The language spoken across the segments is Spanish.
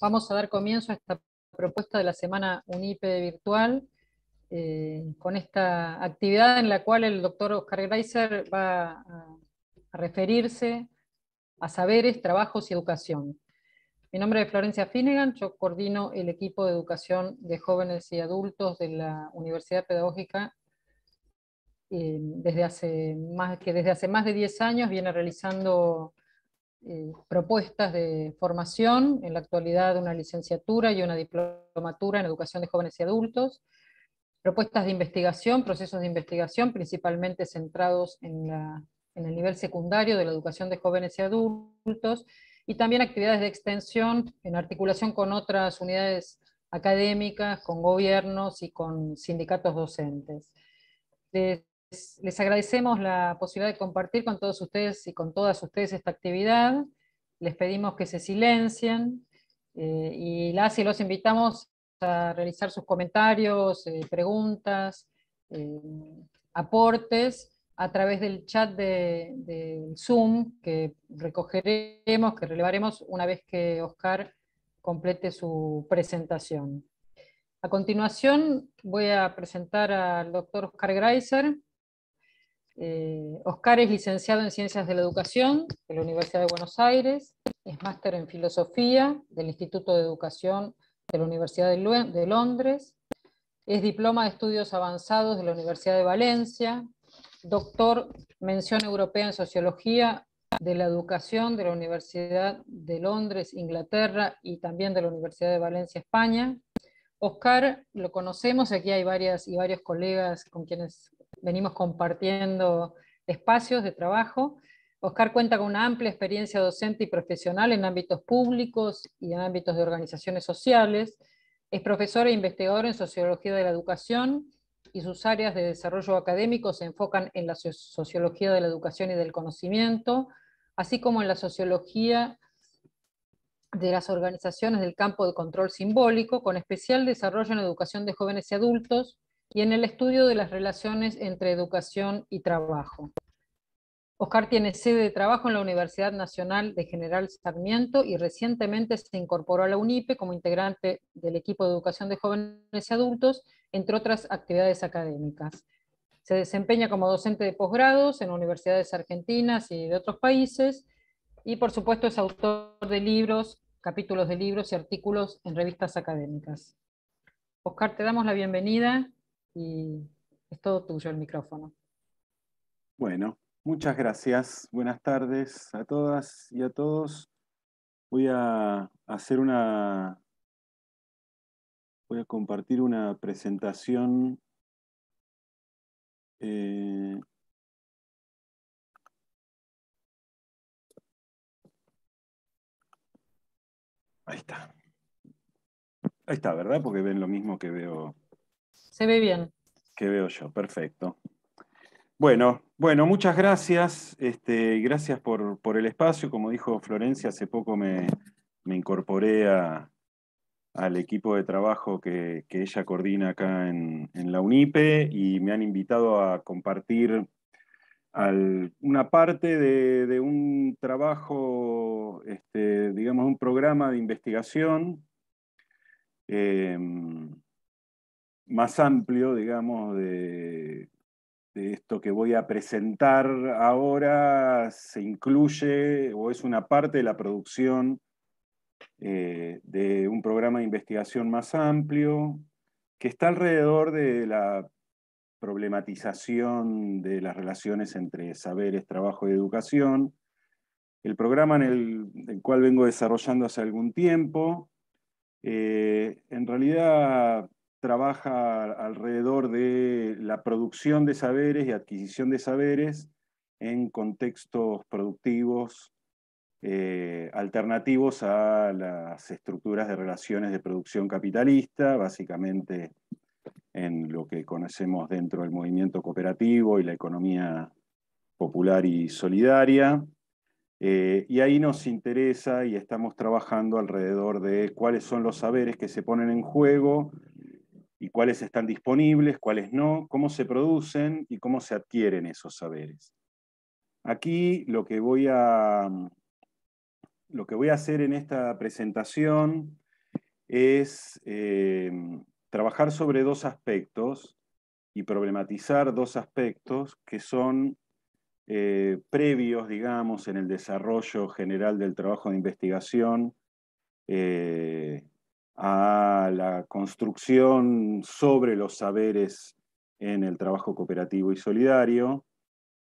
Vamos a dar comienzo a esta propuesta de la semana UNIPE virtual, eh, con esta actividad en la cual el doctor Oscar Greiser va a, referirse a saberes, trabajos y educación. Mi nombre es Florencia Finnegan, yo coordino el equipo de educación de jóvenes y adultos de la Universidad Pedagógica eh, desde hace más, que desde hace más de 10 años viene realizando eh, propuestas de formación, en la actualidad una licenciatura y una diplomatura en educación de jóvenes y adultos, propuestas de investigación, procesos de investigación principalmente centrados en, el nivel secundario de la educación de jóvenes y adultos, y también actividades de extensión en articulación con otras unidades académicas, con gobiernos y con sindicatos docentes les agradecemos la posibilidad de compartir con todos ustedes y con todas ustedes esta actividad. Les pedimos que se silencien eh, y las y los invitamos a realizar sus comentarios, eh, preguntas, eh, aportes a través del chat de, Zoom que recogeremos, que relevaremos una vez que Oscar complete su presentación. A continuación voy a presentar al doctor Oscar Greiser, eh, Oscar es licenciado en Ciencias de la Educación de la Universidad de Buenos Aires, es máster en Filosofía del Instituto de Educación de la Universidad de, Londres, es diploma de estudios avanzados de la Universidad de Valencia, doctor mención europea en Sociología de la Educación de la Universidad de Londres, Inglaterra y también de la Universidad de Valencia, España. Oscar, lo conocemos, aquí hay varias y varios colegas con quienes venimos compartiendo espacios de trabajo. Oscar cuenta con una amplia experiencia docente y profesional en ámbitos públicos y en ámbitos de organizaciones sociales. Es profesor e investigador en sociología de la educación y sus áreas de desarrollo académico se enfocan en la sociología de la educación y del conocimiento, así como en la sociología de las organizaciones del campo de control simbólico, con especial desarrollo en educación de jóvenes y adultos, y en el estudio de las relaciones entre educación y trabajo. Oscar tiene sede de trabajo en la Universidad Nacional de General Sarmiento y recientemente se incorporó a la UNIPE como integrante del equipo de educación de jóvenes y adultos, entre otras actividades académicas. Se desempeña como docente de posgrados en universidades argentinas y de otros países y por supuesto es autor de libros, capítulos de libros y artículos en revistas académicas. Oscar, te damos la bienvenida y es todo tuyo el micrófono. Bueno, muchas gracias. Buenas tardes a todas y a todos. Voy a hacer una... Voy a compartir una presentación eh, ahí está. Ahí está, ¿verdad? Porque ven lo mismo que veo se ve bien. Que veo yo, perfecto. Bueno, bueno, muchas gracias. Este, gracias por, el espacio. Como dijo Florencia, hace poco me, me incorporé al equipo de trabajo que, ella coordina acá en, la UNIPE y me han invitado a compartir una parte de, un trabajo, este, digamos, un programa de investigación. Em, más amplio, digamos, de, esto que voy a presentar ahora se incluye o es una parte de la producción eh, de un programa de investigación más amplio que está alrededor de la problematización de las relaciones entre saberes, trabajo y educación. El programa en el, cual vengo desarrollando hace algún tiempo, eh, en realidad trabaja alrededor de la producción de saberes y adquisición de saberes en contextos productivos eh, alternativos a las estructuras de relaciones de producción capitalista, básicamente en lo que conocemos dentro del movimiento cooperativo y la economía popular y solidaria. Eh, y ahí nos interesa y estamos trabajando alrededor de cuáles son los saberes que se ponen en juego y cuáles están disponibles, cuáles no, cómo se producen y cómo se adquieren esos saberes. Aquí lo que voy a, lo que voy a hacer en esta presentación es eh, trabajar sobre dos aspectos y problematizar dos aspectos que son eh, previos, digamos, en el desarrollo general del trabajo de investigación eh, a la construcción sobre los saberes en el trabajo cooperativo y solidario,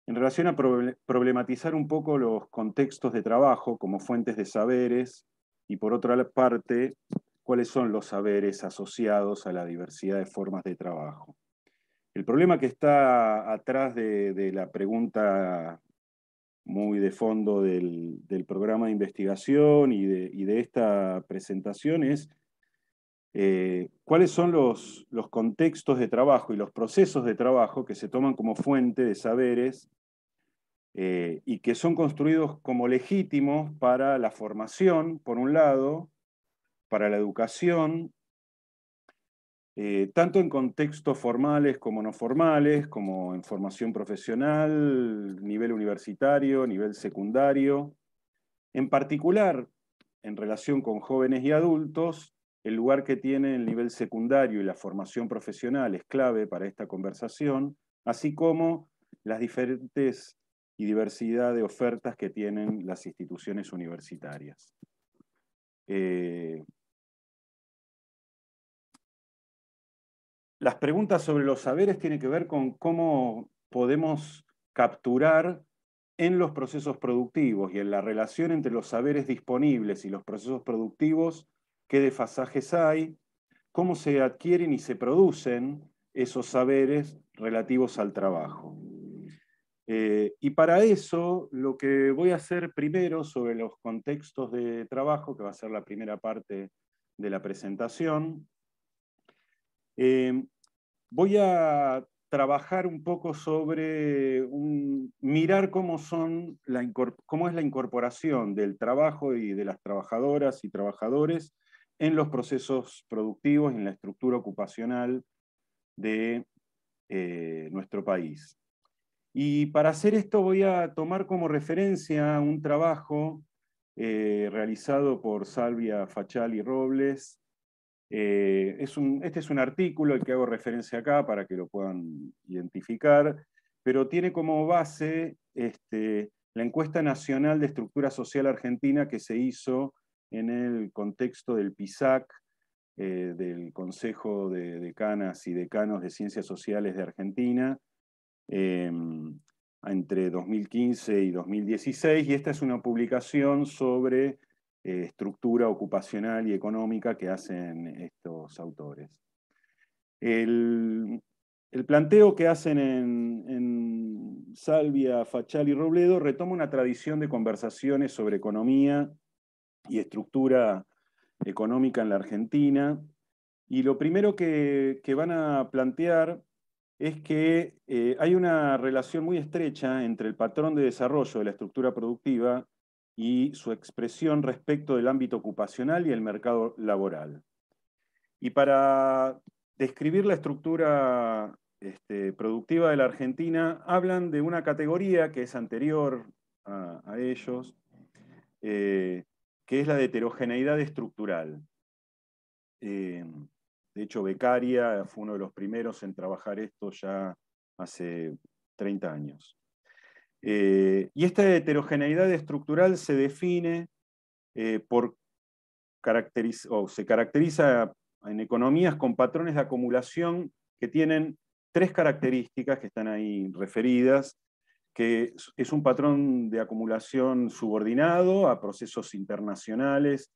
en relación a problematizar un poco los contextos de trabajo como fuentes de saberes y por otra parte, cuáles son los saberes asociados a la diversidad de formas de trabajo. El problema que está atrás de, la pregunta muy de fondo del, programa de investigación y de, esta presentación es eh, cuáles son los, contextos de trabajo y los procesos de trabajo que se toman como fuente de saberes eh, y que son construidos como legítimos para la formación, por un lado, para la educación, eh, tanto en contextos formales como no formales, como en formación profesional, nivel universitario, nivel secundario. En particular, en relación con jóvenes y adultos, el lugar que tiene el nivel secundario y la formación profesional es clave para esta conversación, así como las diferentes y diversidad de ofertas que tienen las instituciones universitarias. Eh, las preguntas sobre los saberes tienen que ver con cómo podemos capturar en los procesos productivos y en la relación entre los saberes disponibles y los procesos productivos qué desfasajes hay, cómo se adquieren y se producen esos saberes relativos al trabajo. Eh, y para eso, lo que voy a hacer primero sobre los contextos de trabajo, que va a ser la primera parte de la presentación, eh, voy a trabajar un poco sobre mirar cómo, son la, cómo es la incorporación del trabajo y de las trabajadoras y trabajadores en los procesos productivos, en la estructura ocupacional de eh, nuestro país. Y para hacer esto voy a tomar como referencia un trabajo eh, realizado por Salvia Fachal y Robles. Eh, este es un artículo al que hago referencia acá para que lo puedan identificar, pero tiene como base este, la encuesta nacional de estructura social argentina que se hizo en el contexto del PISAC, eh, del Consejo de Decanas y Decanos de Ciencias Sociales de Argentina, em, entre 2015 y 2016, y esta es una publicación sobre eh, estructura ocupacional y económica que hacen estos autores. El, planteo que hacen en, en Salvia, Fachal y Robledo retoma una tradición de conversaciones sobre economía y estructura económica en la Argentina. Y lo primero que, van a plantear es que eh, hay una relación muy estrecha entre el patrón de desarrollo de la estructura productiva y su expresión respecto del ámbito ocupacional y el mercado laboral. Y para describir la estructura este, productiva de la Argentina, hablan de una categoría que es anterior a, ellos, eh, que es la de heterogeneidad estructural. Em, de hecho, Becaria fue uno de los primeros en trabajar esto ya hace 30 años. Eh, y esta heterogeneidad estructural se define eh, por o se caracteriza en economías con patrones de acumulación que tienen tres características que están ahí referidas que es un patrón de acumulación subordinado a procesos internacionales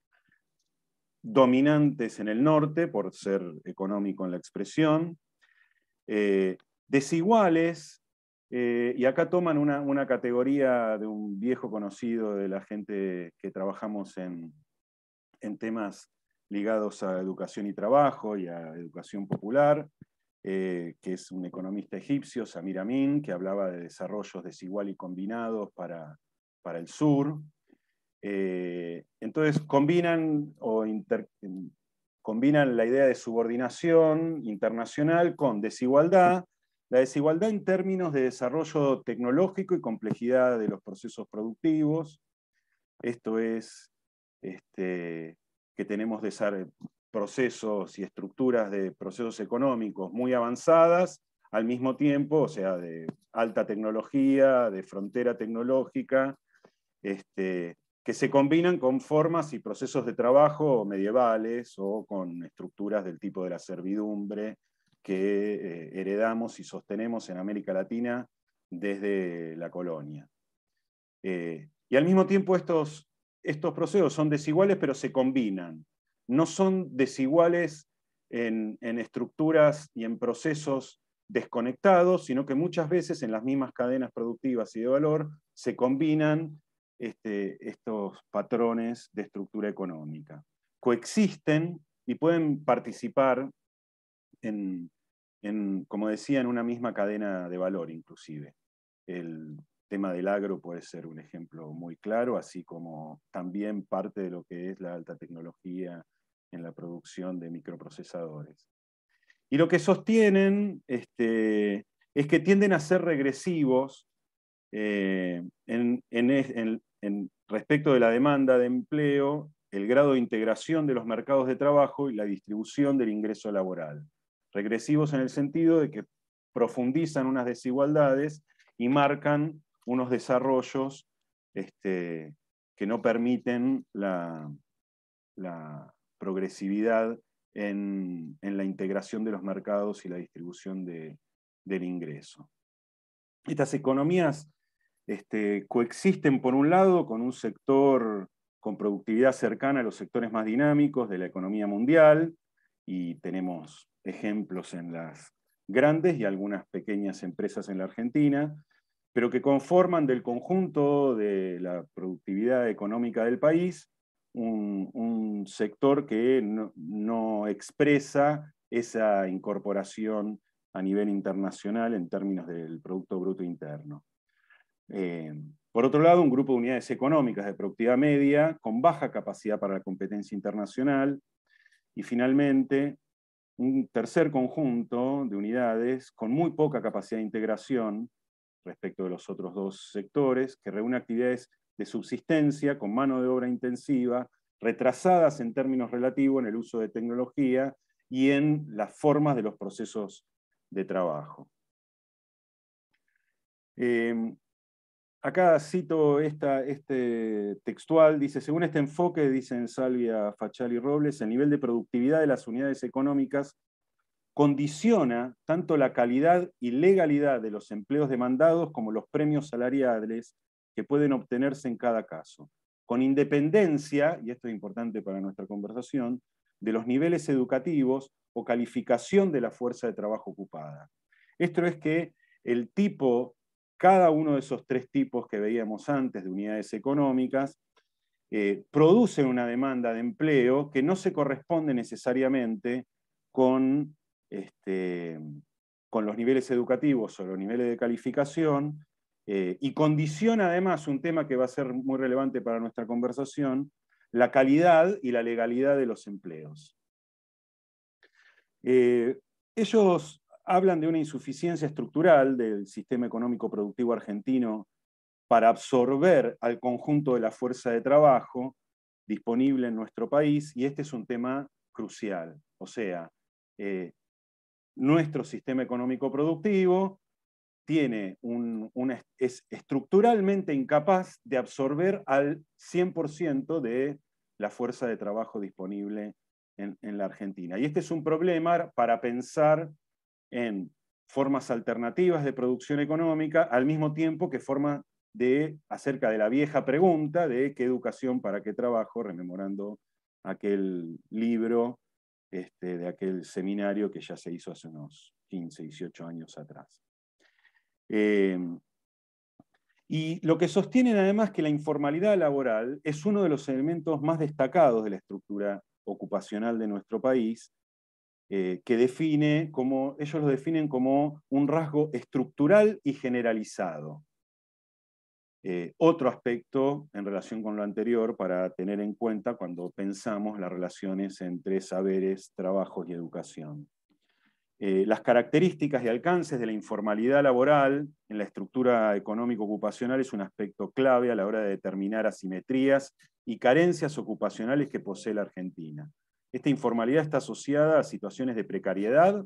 dominantes en el norte, por ser económico en la expresión, eh, desiguales, eh, y acá toman una, categoría de un viejo conocido de la gente que trabajamos en, en temas ligados a educación y trabajo y a educación popular, eh, que es un economista egipcio, Samir Amin, que hablaba de desarrollos desigual y combinados para, para el sur. Eh, entonces, combinan, o combinan la idea de subordinación internacional con desigualdad, la desigualdad en términos de desarrollo tecnológico y complejidad de los procesos productivos. Esto es este, que tenemos procesos y estructuras de procesos económicos muy avanzadas, al mismo tiempo, o sea, de alta tecnología, de frontera tecnológica, este, que se combinan con formas y procesos de trabajo medievales o con estructuras del tipo de la servidumbre que eh, heredamos y sostenemos en América Latina desde la colonia. Eh, y al mismo tiempo estos, estos procesos son desiguales, pero se combinan no son desiguales en, estructuras y en procesos desconectados, sino que muchas veces en las mismas cadenas productivas y de valor se combinan este, estos patrones de estructura económica. Coexisten y pueden participar en, en, como decía, en una misma cadena de valor inclusive. El tema del agro puede ser un ejemplo muy claro, así como también parte de lo que es la alta tecnología en la producción de microprocesadores. Y lo que sostienen este, es que tienden a ser regresivos eh, respecto de la demanda de empleo, el grado de integración de los mercados de trabajo y la distribución del ingreso laboral. Regresivos en el sentido de que profundizan unas desigualdades y marcan unos desarrollos este, que no permiten la, progresividad en, la integración de los mercados y la distribución del ingreso. Estas economías este, coexisten, por un lado, con un sector con productividad cercana a los sectores más dinámicos de la economía mundial, y tenemos ejemplos en las grandes y algunas pequeñas empresas en la Argentina, pero que conforman del conjunto de la productividad económica del país un, sector que no, expresa esa incorporación a nivel internacional en términos del Producto Bruto Interno. Eh, por otro lado, un grupo de unidades económicas de productividad media con baja capacidad para la competencia internacional. Y finalmente, un tercer conjunto de unidades con muy poca capacidad de integración respecto de los otros dos sectores, que reúne actividades de subsistencia con mano de obra intensiva, retrasadas en términos relativos en el uso de tecnología y en las formas de los procesos de trabajo. Em, acá cito este textual, dice, según este enfoque, dicen Salvia, Fachal y Robles, el nivel de productividad de las unidades económicas condiciona tanto la calidad y legalidad de los empleos demandados como los premios salariales que pueden obtenerse en cada caso, con independencia, y esto es importante para nuestra conversación, de los niveles educativos o calificación de la fuerza de trabajo ocupada. Esto es que el tipo, cada uno de esos tres tipos que veíamos antes de unidades económicas, eh, produce una demanda de empleo que no se corresponde necesariamente con, este, con los niveles educativos o los niveles de calificación eh, y condiciona además un tema que va a ser muy relevante para nuestra conversación, la calidad y la legalidad de los empleos. Eh, ellos hablan de una insuficiencia estructural del sistema económico productivo argentino para absorber al conjunto de la fuerza de trabajo disponible en nuestro país, y este es un tema crucial. O sea, eh, nuestro sistema económico productivo es estructuralmente incapaz de absorber al 100% de la fuerza de trabajo disponible en, la Argentina. Y este es un problema para pensar en formas alternativas de producción económica, al mismo tiempo que forma de, acerca de la vieja pregunta de qué educación para qué trabajo, rememorando aquel libro este, de aquel seminario que ya se hizo hace unos 15, 18 años atrás. Em, y lo que sostienen además que la informalidad laboral es uno de los elementos más destacados de la estructura ocupacional de nuestro país, eh, que define como, ellos lo definen como un rasgo estructural y generalizado. Eh, otro aspecto en relación con lo anterior para tener en cuenta cuando pensamos las relaciones entre saberes, trabajos y educación. Eh, las características y alcances de la informalidad laboral en la estructura económico-ocupacional es un aspecto clave a la hora de determinar asimetrías y carencias ocupacionales que posee la Argentina. Esta informalidad está asociada a situaciones de precariedad,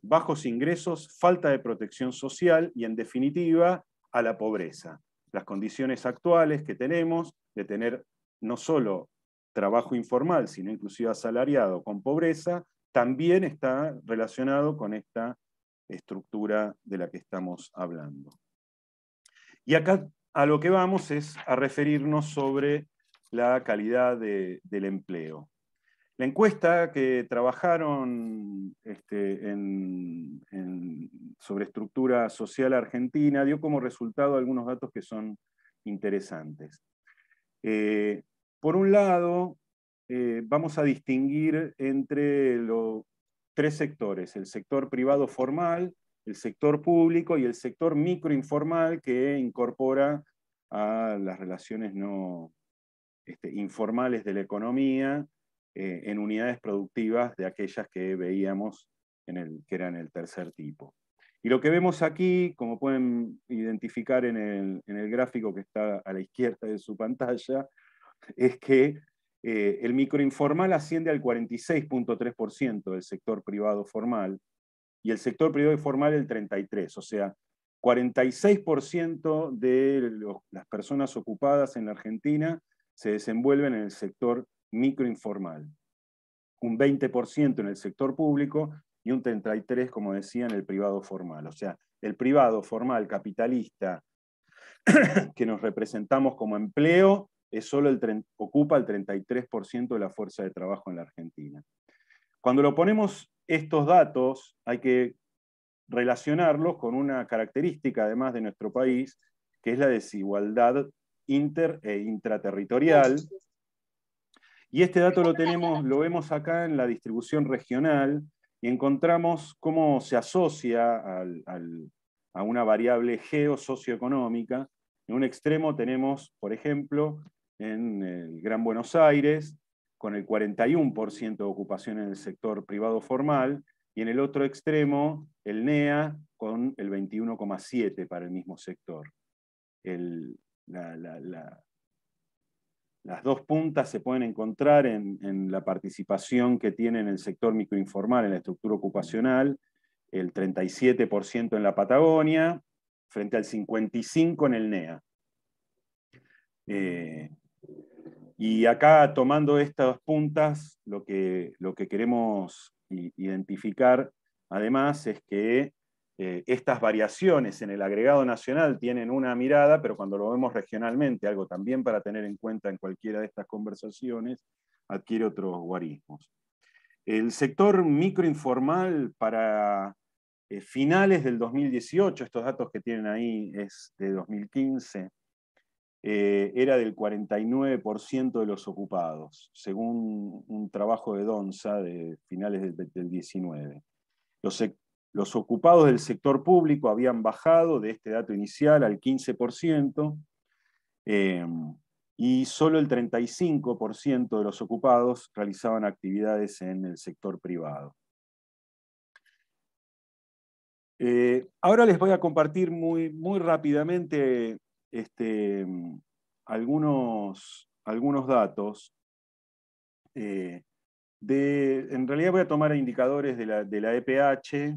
bajos ingresos, falta de protección social y, en definitiva, a la pobreza. Las condiciones actuales que tenemos de tener no solo trabajo informal, sino inclusive asalariado con pobreza, también está relacionado con esta estructura de la que estamos hablando. Y acá a lo que vamos es a referirnos sobre la calidad del empleo. La encuesta que trabajaron este, sobre estructura social argentina dio como resultado algunos datos que son interesantes. Eh, por un lado, eh, vamos a distinguir entre los tres sectores, el sector privado formal, el sector público y el sector microinformal que incorpora a las relaciones no este, informales de la economía eh, en unidades productivas de aquellas que veíamos en el, que eran el tercer tipo. Y lo que vemos aquí, como pueden identificar en el, en el gráfico que está a la izquierda de su pantalla, es que eh, el microinformal asciende al 46.3% del sector privado formal y el sector privado informal el 33%, o sea, 46% de las personas ocupadas en la Argentina se desenvuelven en el sector microinformal, un 20% en el sector público y un 33%, como decía, en el privado formal. O sea, el privado formal capitalista que nos representamos como empleo es solo el, ocupa el 33% de la fuerza de trabajo en la Argentina. Cuando lo ponemos estos datos, hay que relacionarlos con una característica además de nuestro país, que es la desigualdad inter e intraterritorial. Y este dato lo, tenemos, lo vemos acá en la distribución regional y encontramos cómo se asocia a una variable geosocioeconómica. En un extremo tenemos, por ejemplo, en el Gran Buenos Aires, con el 41% de ocupación en el sector privado formal, y en el otro extremo, el NEA, con el 21,7% para el mismo sector. las dos puntas se pueden encontrar en, la participación que tiene en el sector microinformal, en la estructura ocupacional, el 37% en la Patagonia, frente al 55% en el NEA. Eh, y acá tomando estas puntas, lo que, lo que queremos identificar además es que eh, estas variaciones en el agregado nacional tienen una mirada, pero cuando lo vemos regionalmente, algo también para tener en cuenta en cualquiera de estas conversaciones, adquiere otros guarismos. El sector microinformal para eh, finales del 2018, estos datos que tienen ahí es de 2015, eh, era del 49% de los ocupados, según un trabajo de Donza de finales del, 19. Los, ocupados del sector público habían bajado de este dato inicial al 15%. Eh, y solo el 35% de los ocupados realizaban actividades en el sector privado. Eh, ahora les voy a compartir muy, muy rápidamente este, mm, algunos, algunos datos. Eh, en realidad voy a tomar indicadores de la, de EPH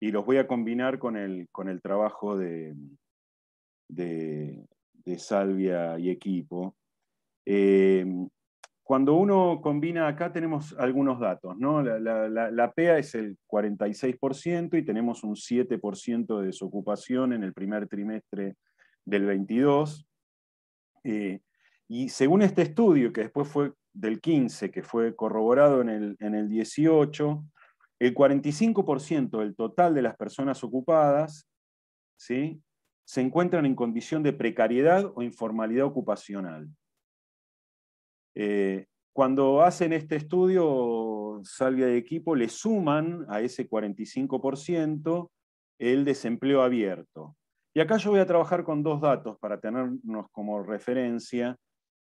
y los voy a combinar con el, trabajo de, Salvia y equipo. Eh, cuando uno combina, acá tenemos algunos datos, ¿no? La, la PEA es el 46% y tenemos un 7% de desocupación en el primer trimestre del 22. Eh, y según este estudio, que después fue del 15, que fue corroborado en el, 18, el 45% del total de las personas ocupadas ¿sí? se encuentran en condición de precariedad o informalidad ocupacional. Eh, cuando hacen este estudio, Salvia de Equipo, le suman a ese 45% el desempleo abierto. Y acá yo voy a trabajar con dos datos para tenernos como referencia,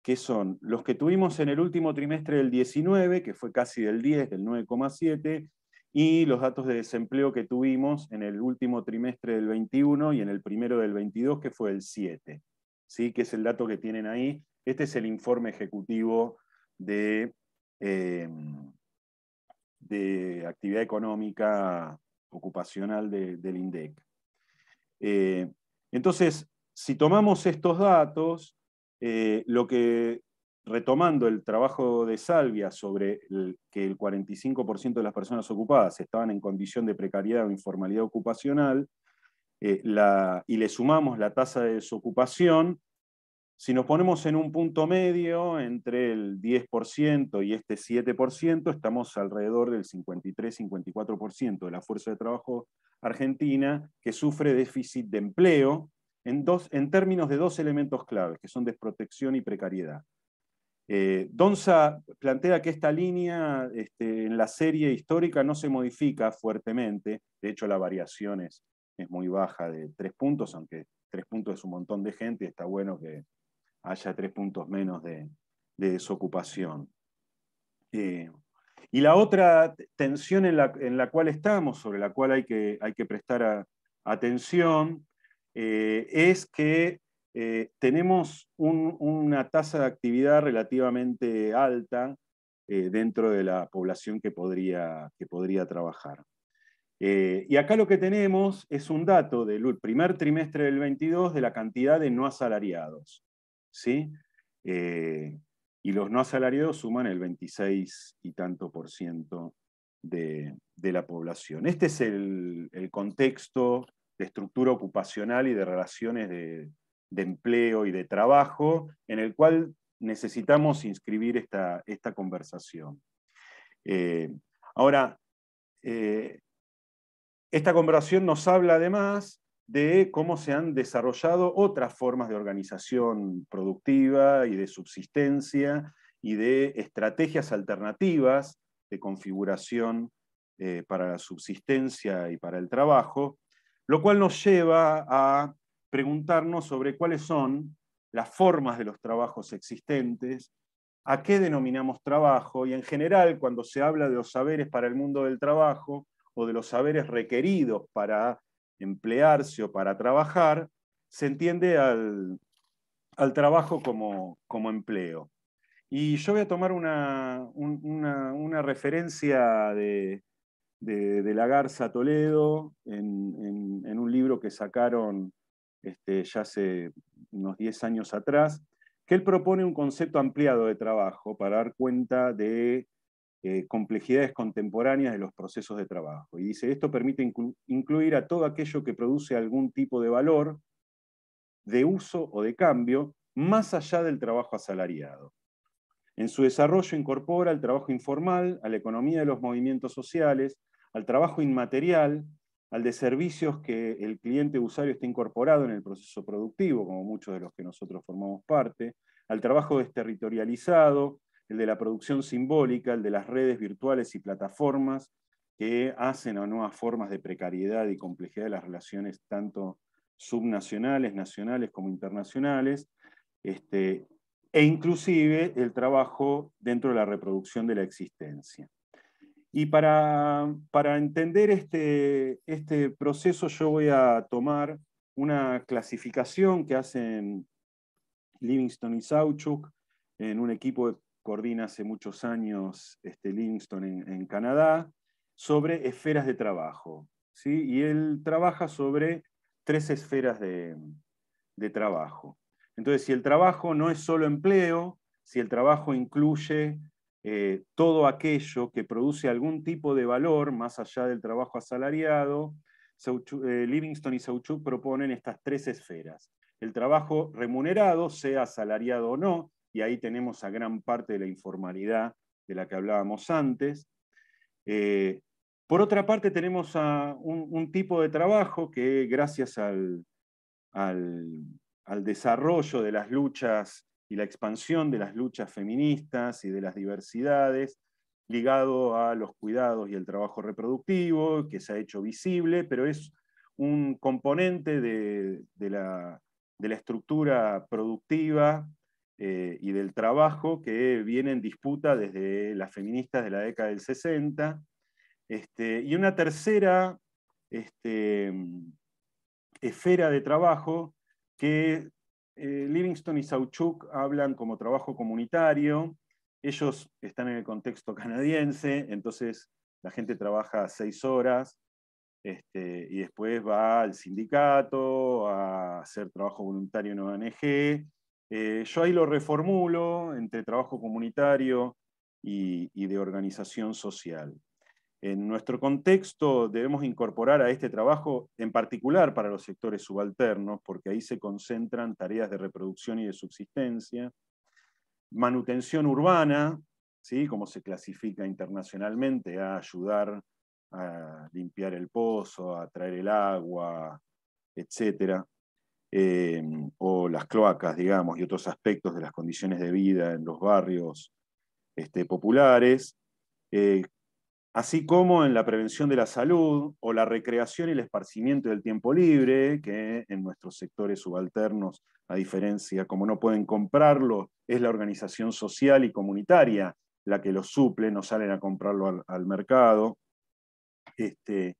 que son los que tuvimos en el último trimestre del 19, que fue casi del 10, del 9,7, y los datos de desempleo que tuvimos en el último trimestre del 21 y en el primero del 22, que fue el 7, ¿sí? que es el dato que tienen ahí. Este es el informe ejecutivo de, eh, de actividad económica ocupacional del INDEC. Eh, entonces, si tomamos estos datos, eh, lo que, retomando el trabajo de Salvia sobre que el 45% de las personas ocupadas estaban en condición de precariedad o informalidad ocupacional, eh, y le sumamos la tasa de desocupación, si nos ponemos en un punto medio entre el 10% y este 7%, estamos alrededor del 53-54% de la fuerza de trabajo argentina que sufre déficit de empleo en, dos, en términos de dos elementos claves, que son desprotección y precariedad. Eh, Donza plantea que esta línea este, en la serie histórica no se modifica fuertemente, de hecho la variación es, es muy baja de tres puntos, aunque tres puntos es un montón de gente, está bueno que, haya tres puntos menos de, desocupación. Eh, y la otra tensión en la, cual estamos, sobre la cual hay que, prestar atención, eh, es que eh, tenemos una tasa de actividad relativamente alta dentro de la población que podría, que podría trabajar. y acá lo que tenemos es un dato del primer trimestre del 22 de la cantidad de no asalariados. ¿sí? Eh, y los no asalariados suman el 26 y tanto por ciento de, la población. Este es el, contexto de estructura ocupacional y de relaciones de, empleo y de trabajo en el cual necesitamos inscribir esta, conversación. Eh, ahora, eh, esta conversación nos habla además de cómo se han desarrollado otras formas de organización productiva y de subsistencia y de estrategias alternativas de configuración eh, para la subsistencia y para el trabajo, lo cual nos lleva a preguntarnos sobre cuáles son las formas de los trabajos existentes, a qué denominamos trabajo y en general cuando se habla de los saberes para el mundo del trabajo o de los saberes requeridos para emplearse o para trabajar, se entiende al, trabajo como, como, empleo. Y yo voy a tomar una, referencia de, de, la Garza Toledo en, en, un libro que sacaron este, ya hace unos 10 años atrás, que él propone un concepto ampliado de trabajo para dar cuenta de eh, complejidades contemporáneas de los procesos de trabajo. Y dice, esto permite incluir a todo aquello que produce algún tipo de valor, de uso o de cambio, más allá del trabajo asalariado. En su desarrollo incorpora al trabajo informal, a la economía de los movimientos sociales, al trabajo inmaterial, al de servicios que el cliente usuario está incorporado en el proceso productivo, como muchos de los que nosotros formamos parte, al trabajo desterritorializado, el de la producción simbólica, el de las redes virtuales y plataformas que hacen a nuevas formas de precariedad y complejidad de las relaciones tanto subnacionales, nacionales como internacionales, este, e inclusive el trabajo dentro de la reproducción de la existencia. Y para, para entender este, este proceso yo voy a tomar una clasificación que hacen Livingston y Sauchuk en un equipo coordina hace muchos años este, Livingston en, Canadá, sobre esferas de trabajo. ¿sí? Y él trabaja sobre tres esferas de, trabajo. Entonces, si el trabajo no es solo empleo, si el trabajo incluye eh, todo aquello que produce algún tipo de valor más allá del trabajo asalariado, eh, Livingston y Sauchuk proponen estas tres esferas. El trabajo remunerado, sea asalariado o no, y ahí tenemos a gran parte de la informalidad de la que hablábamos antes. Eh, por otra parte, tenemos un, tipo de trabajo que gracias al, desarrollo de las luchas y la expansión de las luchas feministas y de las diversidades, ligado a los cuidados y el trabajo reproductivo, que se ha hecho visible, pero es un componente de, la, de la, estructura productiva eh, y del trabajo que viene en disputa desde las feministas de la década del 60. Este, y una tercera este, esfera de trabajo que eh, Livingston y Sauchuk hablan como trabajo comunitario. Ellos están en el contexto canadiense, entonces la gente trabaja seis horas este, y después va al sindicato a hacer trabajo voluntario en ONG eh, yo ahí lo reformulo entre trabajo comunitario y, de organización social. En nuestro contexto debemos incorporar a este trabajo, en particular para los sectores subalternos, porque ahí se concentran tareas de reproducción y de subsistencia, manutención urbana, ¿sí? como se clasifica internacionalmente, a ayudar a limpiar el pozo, a traer el agua, etcétera eh, o las cloacas, digamos, y otros aspectos de las condiciones de vida en los barrios este, populares, eh, así como en la prevención de la salud o la recreación y el esparcimiento del tiempo libre, que en nuestros sectores subalternos, a diferencia, como no pueden comprarlo, es la organización social y comunitaria la que lo suple, no salen a comprarlo al, al mercado. Este,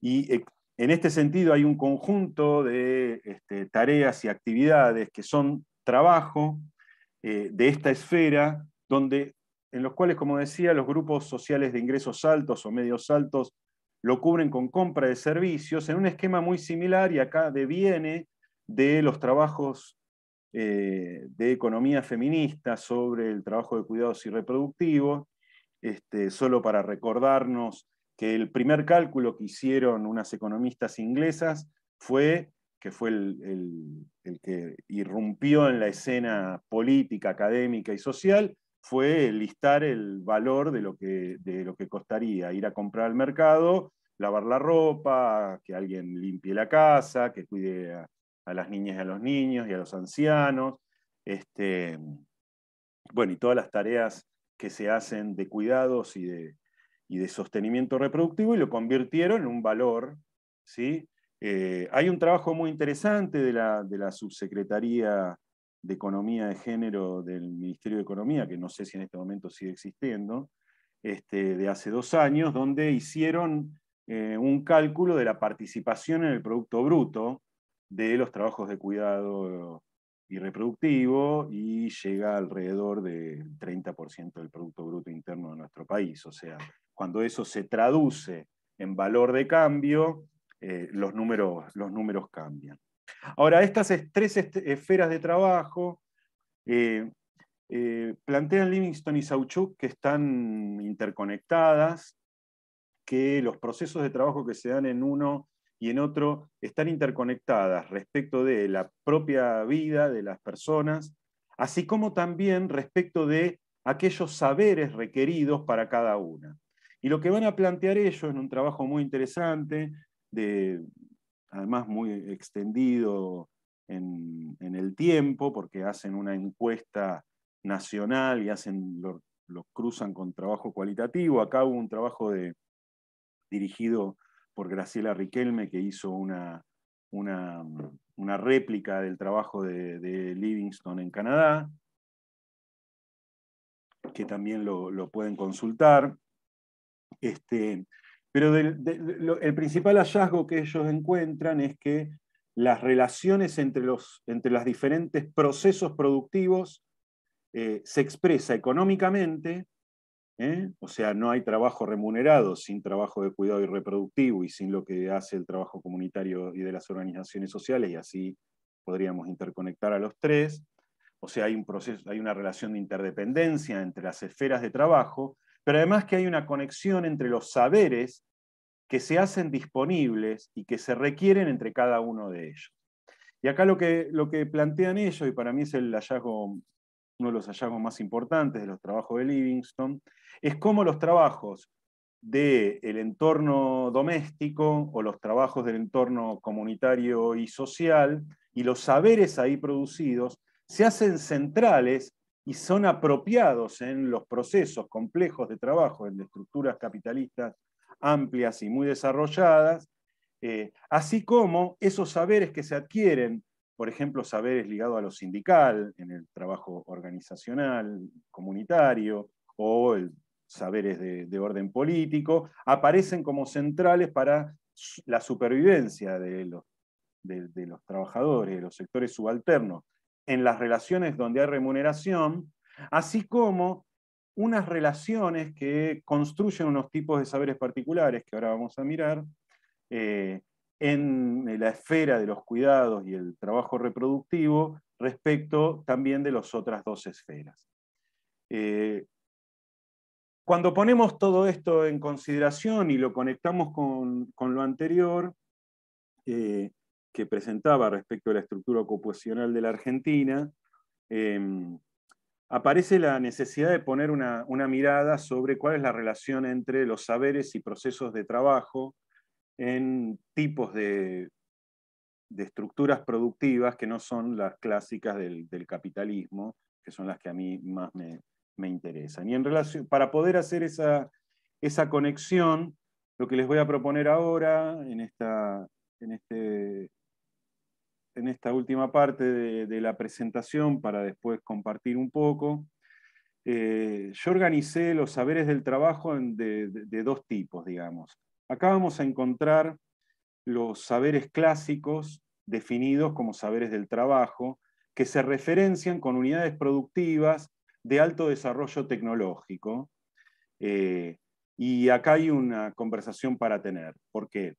y eh, en este sentido, hay un conjunto de este, tareas y actividades que son trabajo eh, de esta esfera, donde, en los cuales, como decía, los grupos sociales de ingresos altos o medios altos lo cubren con compra de servicios, en un esquema muy similar y acá deviene de los trabajos eh, de economía feminista sobre el trabajo de cuidados y reproductivos, este, solo para recordarnos que el primer cálculo que hicieron unas economistas inglesas fue, que fue el, que irrumpió en la escena política, académica y social, fue listar el valor de lo, que, de lo que costaría ir a comprar al mercado, lavar la ropa, que alguien limpie la casa, que cuide a, las niñas y a los niños y a los ancianos, este, bueno, y todas las tareas que se hacen de cuidados y de, y de sostenimiento reproductivo y lo convirtieron en un valor. ¿sí? Eh, hay un trabajo muy interesante de la, de la subsecretaría de Economía de Género del Ministerio de Economía, que no sé si en este momento sigue existiendo, este, de hace dos años, donde hicieron eh, un cálculo de la participación en el Producto Bruto de los trabajos de cuidado y reproductivo y llega alrededor del 30% del Producto Bruto Interno de nuestro país. O sea, cuando eso se traduce en valor de cambio, eh, los, números, los números cambian. Ahora, estas tres esferas de trabajo eh, eh, plantean Livingston y Sauchuk que están interconectadas, que los procesos de trabajo que se dan en uno y en otro están interconectadas respecto de la propia vida de las personas, así como también respecto de aquellos saberes requeridos para cada una. Y lo que van a plantear ellos en un trabajo muy interesante, de, además muy extendido en, el tiempo, porque hacen una encuesta nacional y hacen, lo, cruzan con trabajo cualitativo. Acá hubo un trabajo de, dirigido por Graciela Riquelme, que hizo una, mm, réplica del trabajo de, Livingston en Canadá, que también lo, pueden consultar. Este, pero el principal hallazgo que ellos encuentran es que las relaciones entre los diferentes procesos productivos eh, se expresa económicamente ¿eh? O sea, no hay trabajo remunerado sin trabajo de cuidado y reproductivo y sin lo que hace el trabajo comunitario y de las organizaciones sociales, y así podríamos interconectar a los tres. O sea, hay, un proceso, hay una relación de interdependencia entre las esferas de trabajo, pero además que hay una conexión entre los saberes que se hacen disponibles y que se requieren entre cada uno de ellos. Y acá lo que, lo que plantean ellos, y para mí es el hallazgo uno de los hallazgos más importantes de los trabajos de Livingston, es cómo los trabajos del entorno doméstico o los trabajos del entorno comunitario y social y los saberes ahí producidos se hacen centrales y son apropiados en los procesos complejos de trabajo, en estructuras capitalistas amplias y muy desarrolladas, eh, así como esos saberes que se adquieren por ejemplo, saberes ligados a lo sindical, en el trabajo organizacional, comunitario, o el saberes de, orden político, aparecen como centrales para la supervivencia de los, trabajadores, de los sectores subalternos, en las relaciones donde hay remuneración, así como unas relaciones que construyen unos tipos de saberes particulares que ahora vamos a mirar, eh, en la esfera de los cuidados y el trabajo reproductivo respecto también de las otras dos esferas. Eh, cuando ponemos todo esto en consideración y lo conectamos con, lo anterior eh, que presentaba respecto a la estructura ocupacional de la Argentina, em, aparece la necesidad de poner una mirada sobre cuál es la relación entre los saberes y procesos de trabajo en tipos de, estructuras productivas que no son las clásicas del, capitalismo, que son las que a mí más me, interesan. Y en relación, para poder hacer esa, conexión, lo que les voy a proponer ahora, en esta, en este, en esta última parte de, la presentación, para después compartir un poco, eh, yo organicé los saberes del trabajo de, dos tipos, digamos. Acá vamos a encontrar los saberes clásicos definidos como saberes del trabajo, que se referencian con unidades productivas de alto desarrollo tecnológico. Eh, y acá hay una conversación para tener. ¿Por qué?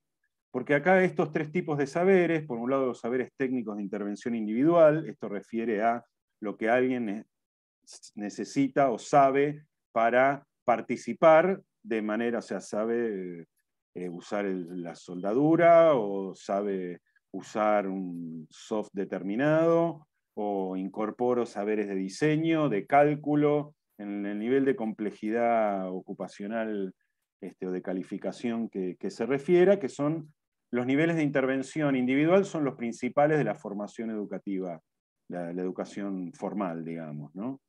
Porque acá estos tres tipos de saberes, por un lado los saberes técnicos de intervención individual, esto refiere a lo que alguien necesita o sabe para participar de manera, o sea, sabe eh, usar la soldadura o sabe usar un soft determinado o incorporo saberes de diseño, de cálculo, en el nivel de complejidad ocupacional este, o de calificación que, se refiera, que son los niveles de intervención individual, son los principales de la formación educativa, la, la educación formal, digamos. ¿no?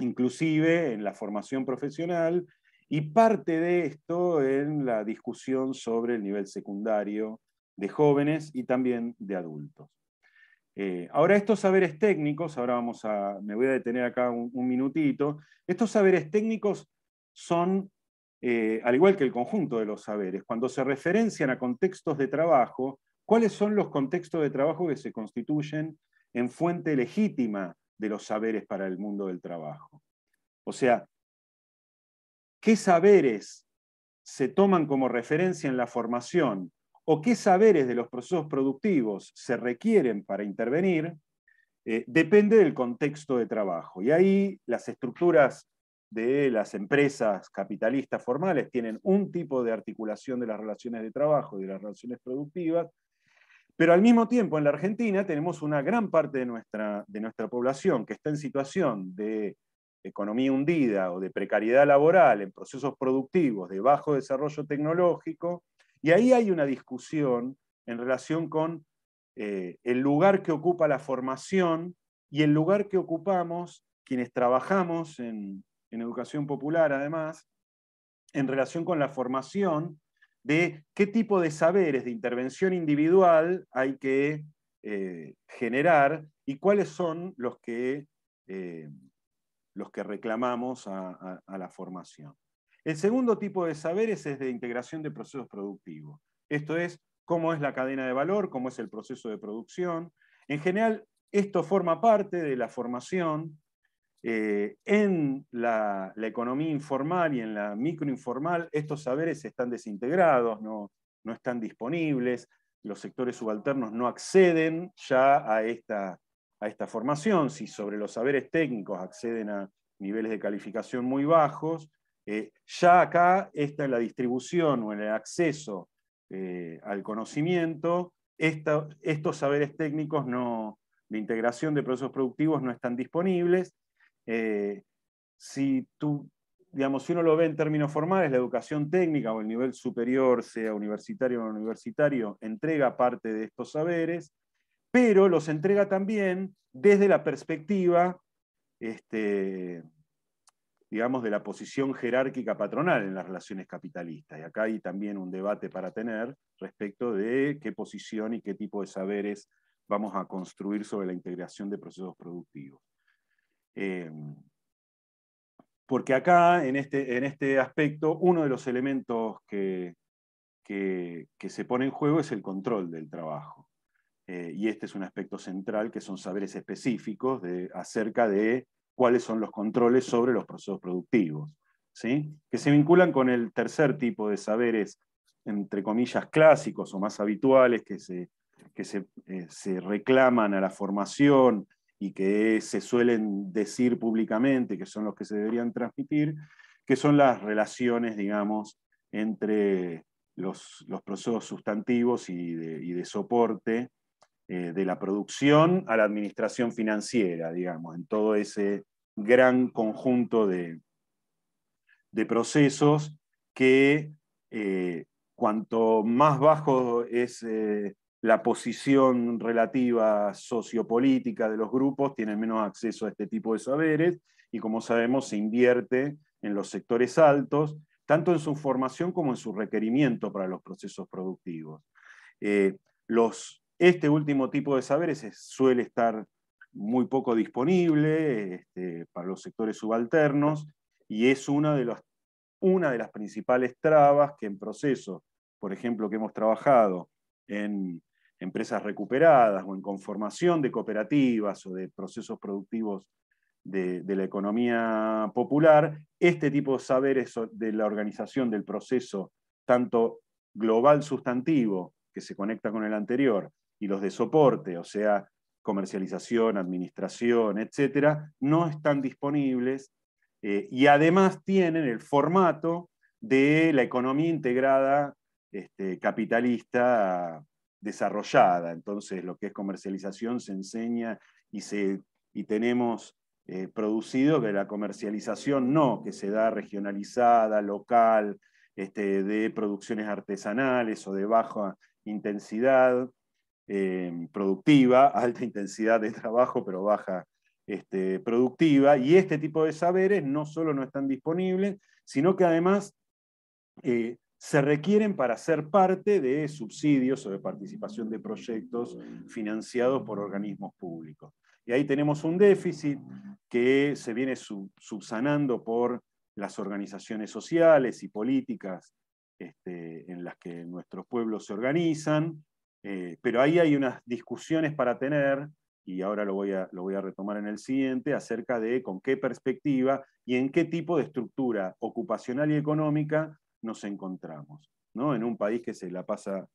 Inclusive en la formación profesional y parte de esto en la discusión sobre el nivel secundario de jóvenes y también de adultos. Eh, ahora, estos saberes técnicos, ahora vamos a, me voy a detener acá un, minutito, estos saberes técnicos son, eh, al igual que el conjunto de los saberes, cuando se referencian a contextos de trabajo, ¿cuáles son los contextos de trabajo que se constituyen en fuente legítima de los saberes para el mundo del trabajo? O sea, qué saberes se toman como referencia en la formación o qué saberes de los procesos productivos se requieren para intervenir, eh, depende del contexto de trabajo. Y ahí las estructuras de las empresas capitalistas formales tienen un tipo de articulación de las relaciones de trabajo y de las relaciones productivas, pero al mismo tiempo en la Argentina tenemos una gran parte de nuestra, de nuestra población que está en situación de economía hundida o de precariedad laboral en procesos productivos de bajo desarrollo tecnológico, y ahí hay una discusión en relación con eh, el lugar que ocupa la formación y el lugar que ocupamos quienes trabajamos en, educación popular, además, en relación con la formación de qué tipo de saberes de intervención individual hay que eh, generar y cuáles son los que eh, los que reclamamos a, la formación. El segundo tipo de saberes es de integración de procesos productivos. Esto es cómo es la cadena de valor, cómo es el proceso de producción. En general, esto forma parte de la formación eh, en la, economía informal y en la microinformal. Estos saberes están desintegrados, no, no están disponibles, los sectores subalternos no acceden ya a, esta, a esta formación, si sobre los saberes técnicos acceden a niveles de calificación muy bajos, eh, ya acá está en la distribución o en el acceso eh, al conocimiento, estos saberes técnicos no, de integración de procesos productivos no están disponibles. Eh, si, tú, digamos, si uno lo ve en términos formales, la educación técnica o el nivel superior, sea universitario o no universitario, entrega parte de estos saberes, pero los entrega también desde la perspectiva, este, digamos, de la posición jerárquica patronal en las relaciones capitalistas. Y acá hay también un debate para tener respecto de qué posición y qué tipo de saberes vamos a construir sobre la integración de procesos productivos. Eh, porque acá, este, en este, aspecto, uno de los elementos que, que se pone en juego es el control del trabajo. Eh, y este es un aspecto central, que son saberes específicos acerca de cuáles son los controles sobre los procesos productivos, ¿sí? que se vinculan con el tercer tipo de saberes, entre comillas, clásicos o más habituales, que se, eh, reclaman a la formación y que se suelen decir públicamente, que son los que se deberían transmitir, que son las relaciones, digamos, entre los, procesos sustantivos y de soporte eh, de la producción a la administración financiera, digamos, en todo ese gran conjunto de, de procesos que eh, cuanto más bajo es eh, la posición relativa sociopolítica de los grupos, tienen menos acceso a este tipo de saberes y como sabemos se invierte en los sectores altos, tanto en su formación como en su requerimiento para los procesos productivos. los este último tipo de saberes suele estar muy poco disponible este, para los sectores subalternos y es una de, las principales trabas que en procesos, por ejemplo, que hemos trabajado en empresas recuperadas o en conformación de cooperativas o de procesos productivos de, la economía popular, este tipo de saberes de la organización del proceso, tanto global sustantivo, que se conecta con el anterior, y los de soporte, o sea, comercialización, administración, etcétera, no están disponibles eh, y además tienen el formato de la economía integrada este, capitalista desarrollada. Entonces, lo que es comercialización se enseña y, y tenemos eh, producido que la comercialización no, que se da regionalizada, local, este, de producciones artesanales o de baja intensidad, Em, productiva, alta intensidad de trabajo, pero baja este, productiva. Y este tipo de saberes no solo no están disponibles, sino que además eh, se requieren para ser parte de subsidios o de participación de proyectos financiados por organismos públicos. Y ahí tenemos un déficit que se viene subsanando por las organizaciones sociales y políticas este, en las que nuestros pueblos se organizan, eh, pero ahí hay unas discusiones para tener, y ahora lo voy, a, retomar en el siguiente, acerca de con qué perspectiva y en qué tipo de estructura ocupacional y económica nos encontramos. ¿no? En un país que se la pasa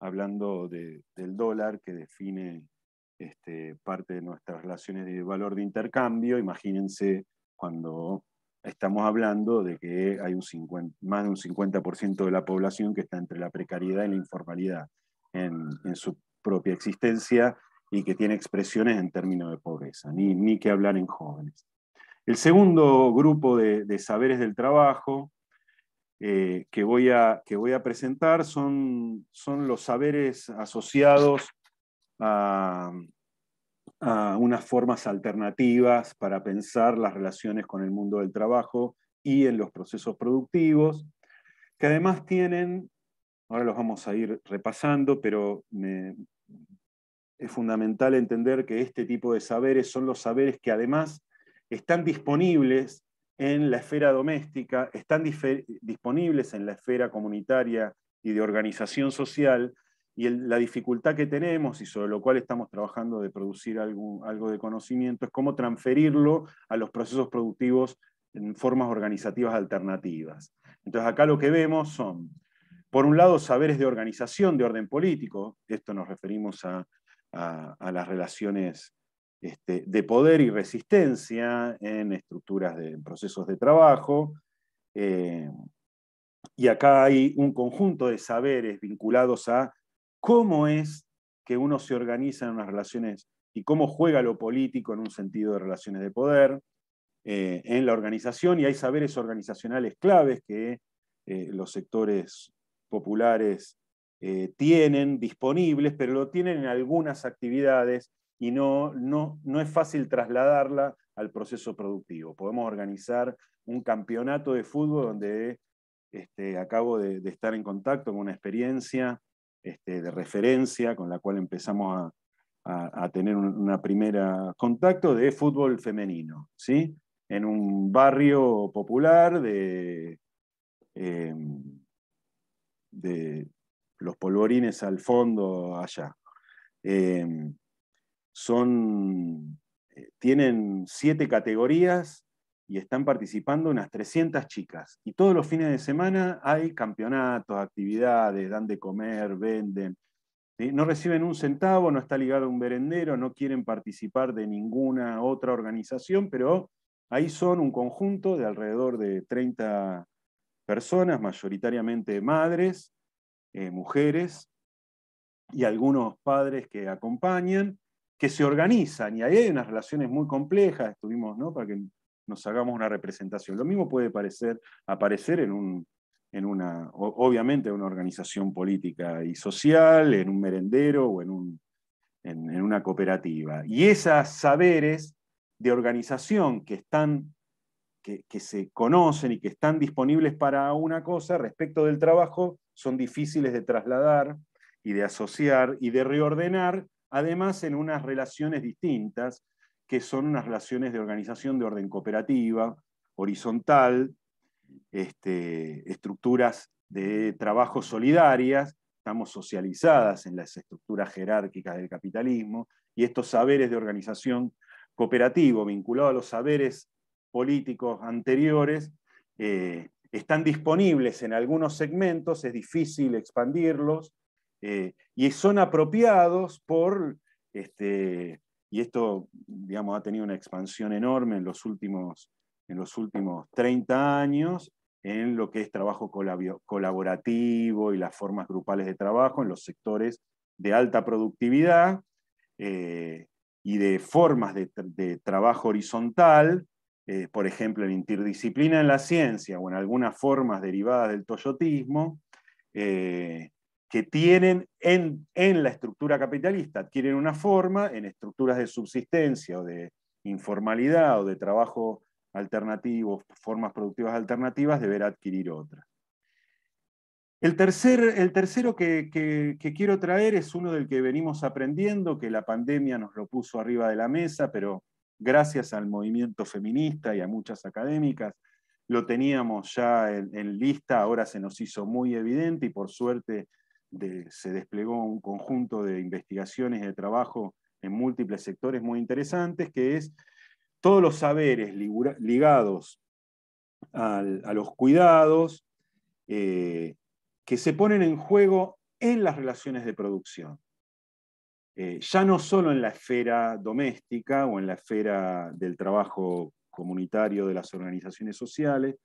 hablando del dólar, que define este, parte de nuestras relaciones de valor de intercambio, imagínense cuando estamos hablando de que hay más de un 50% de la población que está entre la precariedad y la informalidad en, su propia existencia y que tiene expresiones en términos de pobreza, ni, que hablar en jóvenes. El segundo grupo de, saberes del trabajo eh, que, voy a, que, voy a, presentar son, son los saberes asociados a, a unas formas alternativas para pensar las relaciones con el mundo del trabajo y en los procesos productivos, que además tienen Ahora los vamos a ir repasando, pero es fundamental entender que este tipo de saberes son los saberes que además están disponibles en la esfera doméstica, están disponibles en la esfera comunitaria y de organización social, y la dificultad que tenemos y sobre lo cual estamos trabajando de producir algo de conocimiento es cómo transferirlo a los procesos productivos en formas organizativas alternativas. Entonces acá lo que vemos son por un lado, saberes de organización de orden político, esto nos referimos a, las relaciones este, de poder y resistencia en estructuras de procesos de trabajo. Eh, y acá hay un conjunto de saberes vinculados a cómo es que uno se organiza en unas relaciones y cómo juega lo político en un sentido de relaciones de poder eh, en la organización. Y hay saberes organizacionales claves que eh, los sectores populares eh, tienen disponibles, pero lo tienen en algunas actividades y no, no, no es fácil trasladarla al proceso productivo. Podemos organizar un campeonato de fútbol donde este, acabo de, estar en contacto con una experiencia este, de referencia con la cual empezamos a, tener un una primera contacto de fútbol femenino, ¿sí? en un barrio popular de, em, de los polvorines al fondo allá. Em, son, eh, tienen siete categorías y están participando unas 300 chicas. Y todos los fines de semana hay campeonatos, actividades, dan de comer, venden. No reciben un centavo, no está ligado a un berendero, no quieren participar de ninguna otra organización, pero ahí son un conjunto de alrededor de 30 personas, mayoritariamente madres, eh, mujeres y algunos padres que acompañan, que se organizan y ahí hay unas relaciones muy complejas, estuvimos, ¿no? Para que nos hagamos una representación. Lo mismo puede parecer, aparecer en, en una, obviamente, una organización política y social, en un merendero o en, en, una cooperativa. Y esas saberes de organización que están que, se conocen y que están disponibles para una cosa respecto del trabajo son difíciles de trasladar y de asociar y de reordenar, además en unas relaciones distintas, que son unas relaciones de organización de orden cooperativa, horizontal, este, estructuras de trabajo solidarias, estamos socializadas en las estructuras jerárquicas del capitalismo, y estos saberes de organización cooperativo vinculado a los saberes políticos anteriores eh, están disponibles en algunos segmentos, es difícil expandirlos, eh, y son apropiados por, este, y esto digamos, ha tenido una expansión enorme en los, últimos, en los últimos 30 años, en lo que es trabajo colaborativo y las formas grupales de trabajo en los sectores de alta productividad eh, y de formas de trabajo horizontal, eh, por ejemplo, en interdisciplina en la ciencia o en algunas formas derivadas del toyotismo, eh, que tienen en, la estructura capitalista, adquieren una forma en estructuras de subsistencia o de informalidad o de trabajo alternativo, formas productivas alternativas, deberá adquirir otra. El, tercer, el tercero que quiero traer es uno del que venimos aprendiendo, que la pandemia nos lo puso arriba de la mesa, pero gracias al movimiento feminista y a muchas académicas, lo teníamos ya en, lista, ahora se nos hizo muy evidente y por suerte se desplegó un conjunto de investigaciones y de trabajo en múltiples sectores muy interesantes, que es todos los saberes ligados a los cuidados eh, que se ponen en juego en las relaciones de producción. Eh, ya no solo en la esfera doméstica o en la esfera del trabajo comunitario de las organizaciones sociales,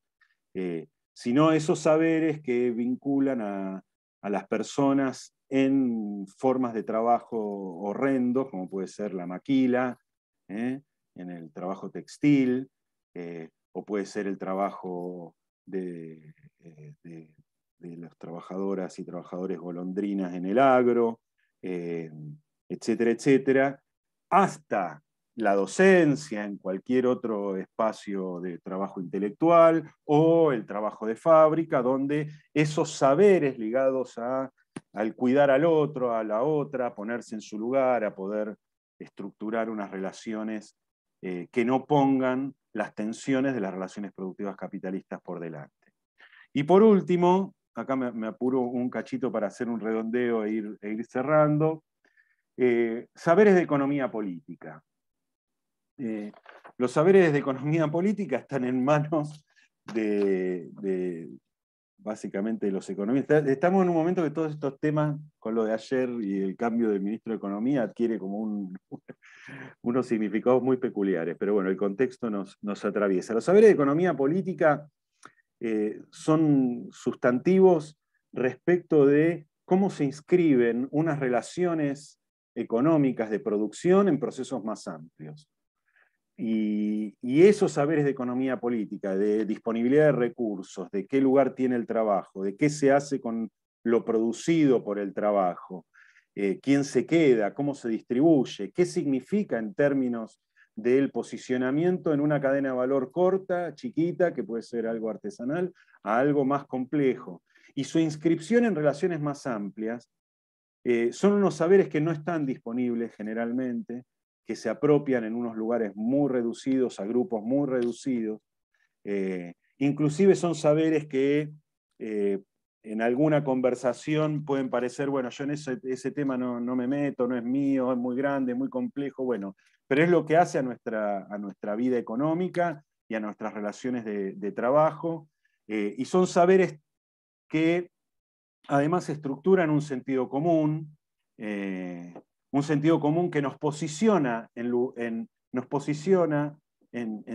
eh, sino esos saberes que vinculan a, las personas en formas de trabajo horrendos, como puede ser la maquila, eh, en el trabajo textil, o puede ser el trabajo de, las trabajadoras y trabajadores golondrinas en el agro, etcétera, etcétera, hasta la docencia en cualquier otro espacio de trabajo intelectual o el trabajo de fábrica, donde esos saberes ligados a, al cuidar al otro, a la otra, a ponerse en su lugar, a poder estructurar unas relaciones eh, que no pongan las tensiones de las relaciones productivas capitalistas por delante. Y por último, acá me, apuro un cachito para hacer un redondeo e ir e cerrando, eh, saberes de economía política. Eh, los saberes de economía política están en manos de, básicamente los economistas. Estamos en un momento que todos estos temas, con lo de ayer y el cambio del ministro de Economía, adquiere como un, unos significados muy peculiares, pero bueno, el contexto nos, atraviesa. Los saberes de economía política eh, son sustantivos respecto de cómo se inscriben unas relaciones económicas de producción en procesos más amplios. Y, esos saberes de economía política, de disponibilidad de recursos, de qué lugar tiene el trabajo, de qué se hace con lo producido por el trabajo, eh, quién se queda, cómo se distribuye, qué significa en términos del posicionamiento en una cadena de valor corta, chiquita, que puede ser algo artesanal, a algo más complejo. Y su inscripción en relaciones más amplias, eh, son unos saberes que no están disponibles generalmente, que se apropian en unos lugares muy reducidos, a grupos muy reducidos. Eh, inclusive son saberes que eh, en alguna conversación pueden parecer, bueno, yo en ese, tema no, me meto, no es mío, es muy grande, muy complejo, bueno, pero es lo que hace a nuestra, a nuestra vida económica y a nuestras relaciones de, trabajo. y son saberes que además se estructura en un sentido común, eh, un sentido común que nos posiciona en,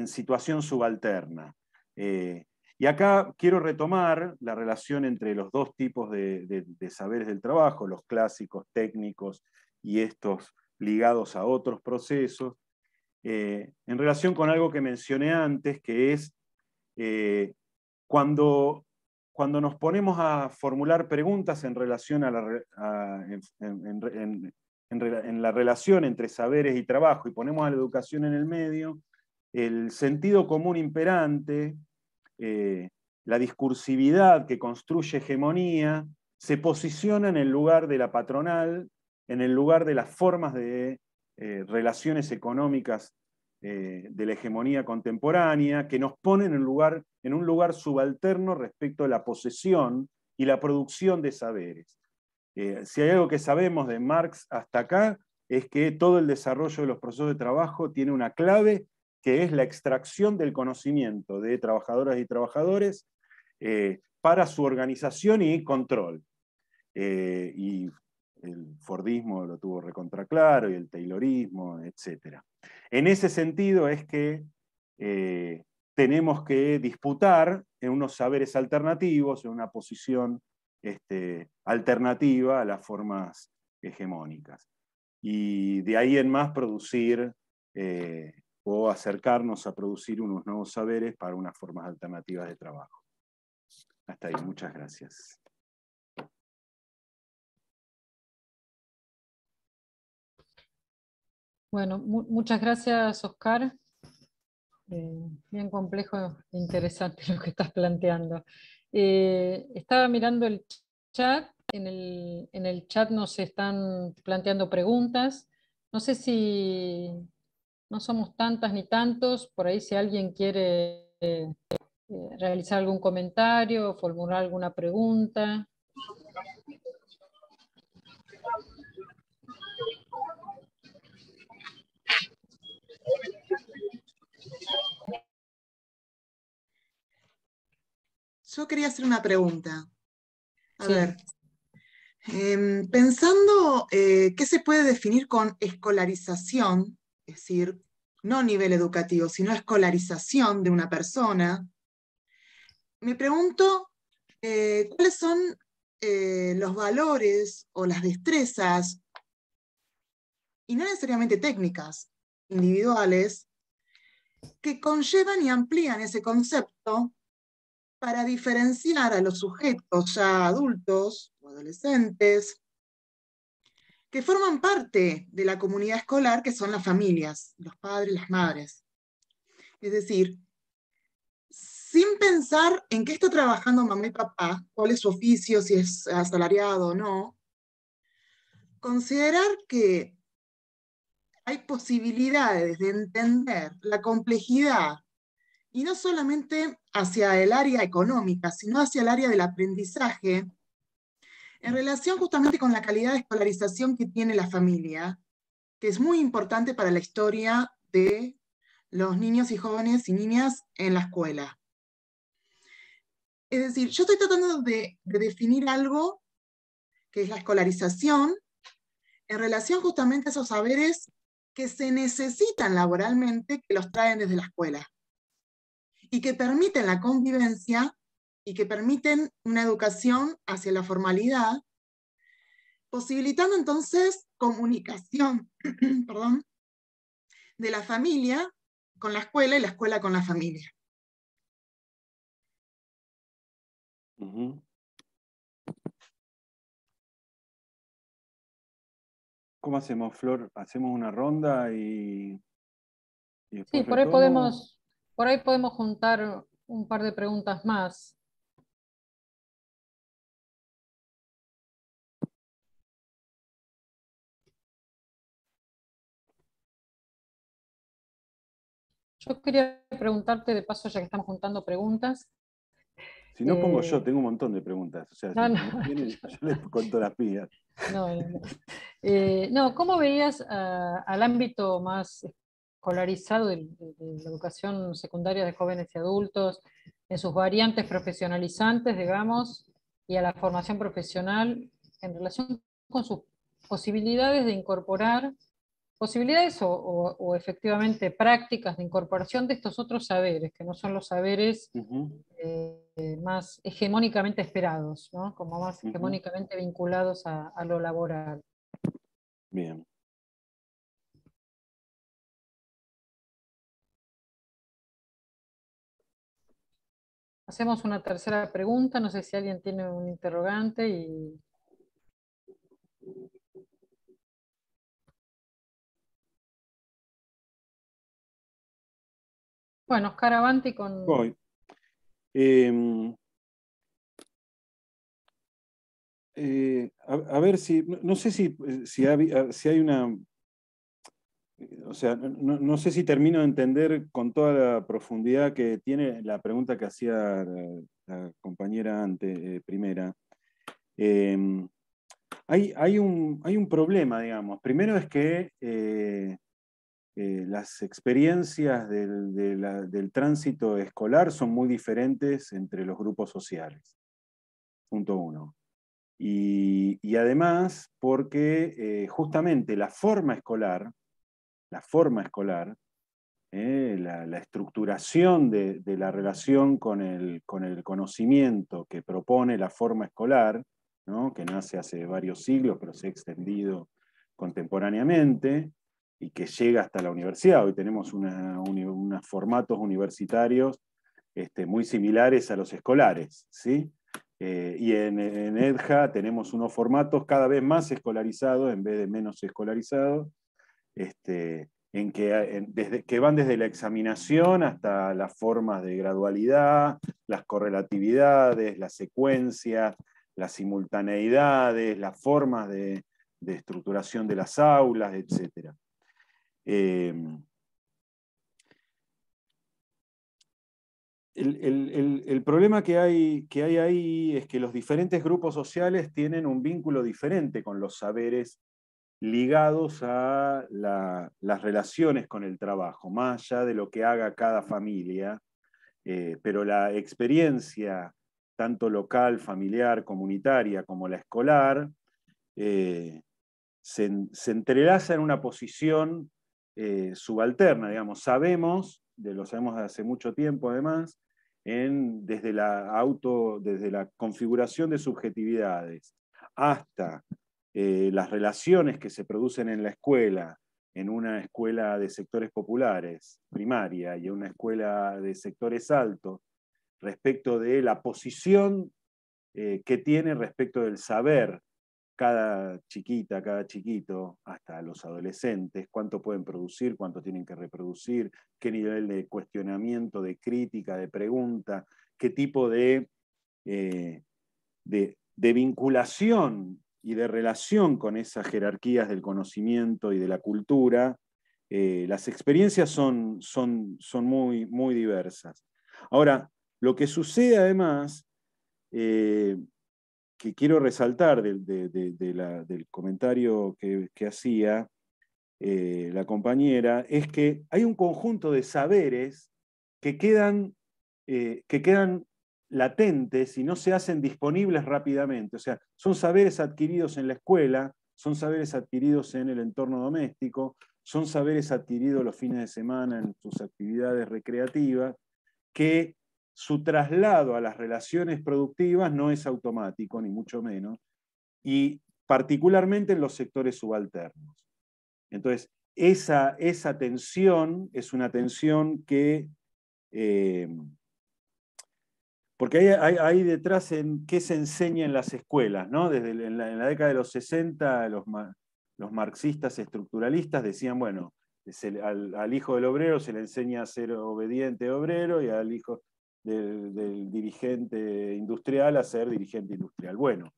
situación subalterna. Eh, y acá quiero retomar la relación entre los dos tipos de, saberes del trabajo, los clásicos, técnicos y estos ligados a otros procesos, eh, en relación con algo que mencioné antes, que es cuando cuando nos ponemos a formular preguntas en relación a la, en, la relación entre saberes y trabajo y ponemos a la educación en el medio, el sentido común imperante, eh, la discursividad que construye hegemonía, se posiciona en el lugar de la patronal, en el lugar de las formas de eh, relaciones económicas eh, de la hegemonía contemporánea, que nos ponen en, lugar, en un lugar subalterno respecto a la posesión y la producción de saberes. Eh, si hay algo que sabemos de Marx hasta acá, es que todo el desarrollo de los procesos de trabajo tiene una clave que es la extracción del conocimiento de trabajadoras y trabajadores eh, para su organización y control. y el Fordismo lo tuvo recontra claro, y el Taylorismo, etc. En ese sentido es que eh, tenemos que disputar en unos saberes alternativos, en una posición este, alternativa a las formas hegemónicas. Y de ahí en más producir eh, o acercarnos a producir unos nuevos saberes para unas formas alternativas de trabajo. Hasta ahí, muchas gracias. Bueno, muchas gracias, Oscar. Eh, bien complejo e interesante lo que estás planteando. Eh, estaba mirando el chat, en el, en el, chat nos están planteando preguntas. No sé si no somos tantas ni tantos, por ahí si alguien quiere eh, realizar algún comentario, formular alguna pregunta. yo quería hacer una pregunta. A ver, em, pensando eh, qué se puede definir con escolarización, es decir, no nivel educativo, sino escolarización de una persona, me pregunto eh, cuáles son eh, los valores o las destrezas, y no necesariamente técnicas, individuales, que conllevan y amplían ese concepto para diferenciar a los sujetos ya adultos o adolescentes que forman parte de la comunidad escolar, que son las familias, los padres, las madres. Es decir, sin pensar en qué está trabajando mamá y papá, cuál es su oficio, si es asalariado o no, considerar que hay posibilidades de entender la complejidad y no solamente hacia el área económica, sino hacia el área del aprendizaje, en relación justamente con la calidad de escolarización que tiene la familia, que es muy importante para la historia de los niños y jóvenes y niñas en la escuela. Es decir, yo estoy tratando de, de definir algo que es la escolarización en relación justamente a esos saberes que se necesitan laboralmente, que los traen desde la escuela y que permiten la convivencia y que permiten una educación hacia la formalidad, posibilitando entonces comunicación perdón, de la familia con la escuela y la escuela con la familia. ¿Cómo hacemos, Flor? ¿Hacemos una ronda y...? y sí, por ahí podemos, por ahí podemos juntar un par de preguntas más. Yo quería preguntarte de paso, ya que estamos juntando preguntas. Si no pongo eh, yo, tengo un montón de preguntas. O sea, no, no. yo les cuento las mías. No, eh, ¿cómo veías ah, al ámbito más escolarizado de, la educación secundaria de jóvenes y adultos, en sus variantes profesionalizantes, digamos, y a la formación profesional en relación con sus posibilidades de incorporar, posibilidades o, efectivamente prácticas de incorporación de estos otros saberes, que no son los saberes eh, más hegemónicamente esperados, ¿no? como más hegemónicamente vinculados a lo laboral. Bien. Hacemos una tercera pregunta, no sé si alguien tiene un interrogante y... Bueno, Oscar avante con... Voy. Em, eh, a, ver si, no sé si, eh, si hay una o sea, no, no, sé si termino de entender con toda la profundidad que tiene la pregunta que hacía la, compañera ante, eh, primera. Em, hay, hay, un, hay, un, problema, digamos. Primero es que eh, eh, las experiencias del, del tránsito escolar son muy diferentes entre los grupos sociales. Punto uno. Y, y, además porque justamente la forma escolar la forma escolar, eh, la, estructuración de, la relación con el, conocimiento que propone la forma escolar, que nace hace varios siglos, pero se ha extendido contemporáneamente y que llega hasta la universidad. Hoy tenemos unos formatos universitarios este, muy similares a los escolares. Eh, y en, en, EDJA tenemos unos formatos cada vez más escolarizados en vez de menos escolarizados este, en que, van desde la examinación hasta las formas de gradualidad, las correlatividades, las secuencias, las simultaneidades, las formas de, estructuración de las aulas, etc. Eh, el, problema que hay, que hay ahí es que los diferentes grupos sociales tienen un vínculo diferente con los saberes ligados a las relaciones con el trabajo, más allá de lo que haga cada familia, eh, pero la experiencia, tanto local, familiar, comunitaria, como la escolar, eh, se, entrelaza en una posición eh, subalterna, digamos. Sabemos, de, lo sabemos hace mucho tiempo además, en, desde, la auto, desde la configuración de subjetividades hasta eh, las relaciones que se producen en la escuela, en una escuela de sectores populares, primaria, y en una escuela de sectores altos, respecto de la posición eh, que tiene respecto del saber cada chiquita, cada chiquito, hasta los adolescentes, cuánto pueden producir, cuánto tienen que reproducir, qué nivel de cuestionamiento, de crítica, de pregunta, qué tipo de, eh, de, de vinculación y de relación con esas jerarquías del conocimiento y de la cultura, eh, las experiencias son, son, son muy, muy, diversas. Ahora, lo que sucede además, eh, que quiero resaltar del comentario que, hacía eh, la compañera, es que hay un conjunto de saberes que quedan, que quedan latentes y no se hacen disponibles rápidamente. O sea, son saberes adquiridos en la escuela, son saberes adquiridos en el entorno doméstico, son saberes adquiridos los fines de semana en sus actividades recreativas, que su traslado a las relaciones productivas no es automático, ni mucho menos, y particularmente en los sectores subalternos. Entonces, esa, esa tensión es una tensión que... Eh, porque hay, detrás en qué se enseña en las escuelas, ¿no? Desde en la, década de los 60, los, marxistas estructuralistas decían, bueno, al, hijo del obrero se le enseña a ser obediente obrero y al hijo del, del dirigente industrial a ser dirigente industrial. Bueno,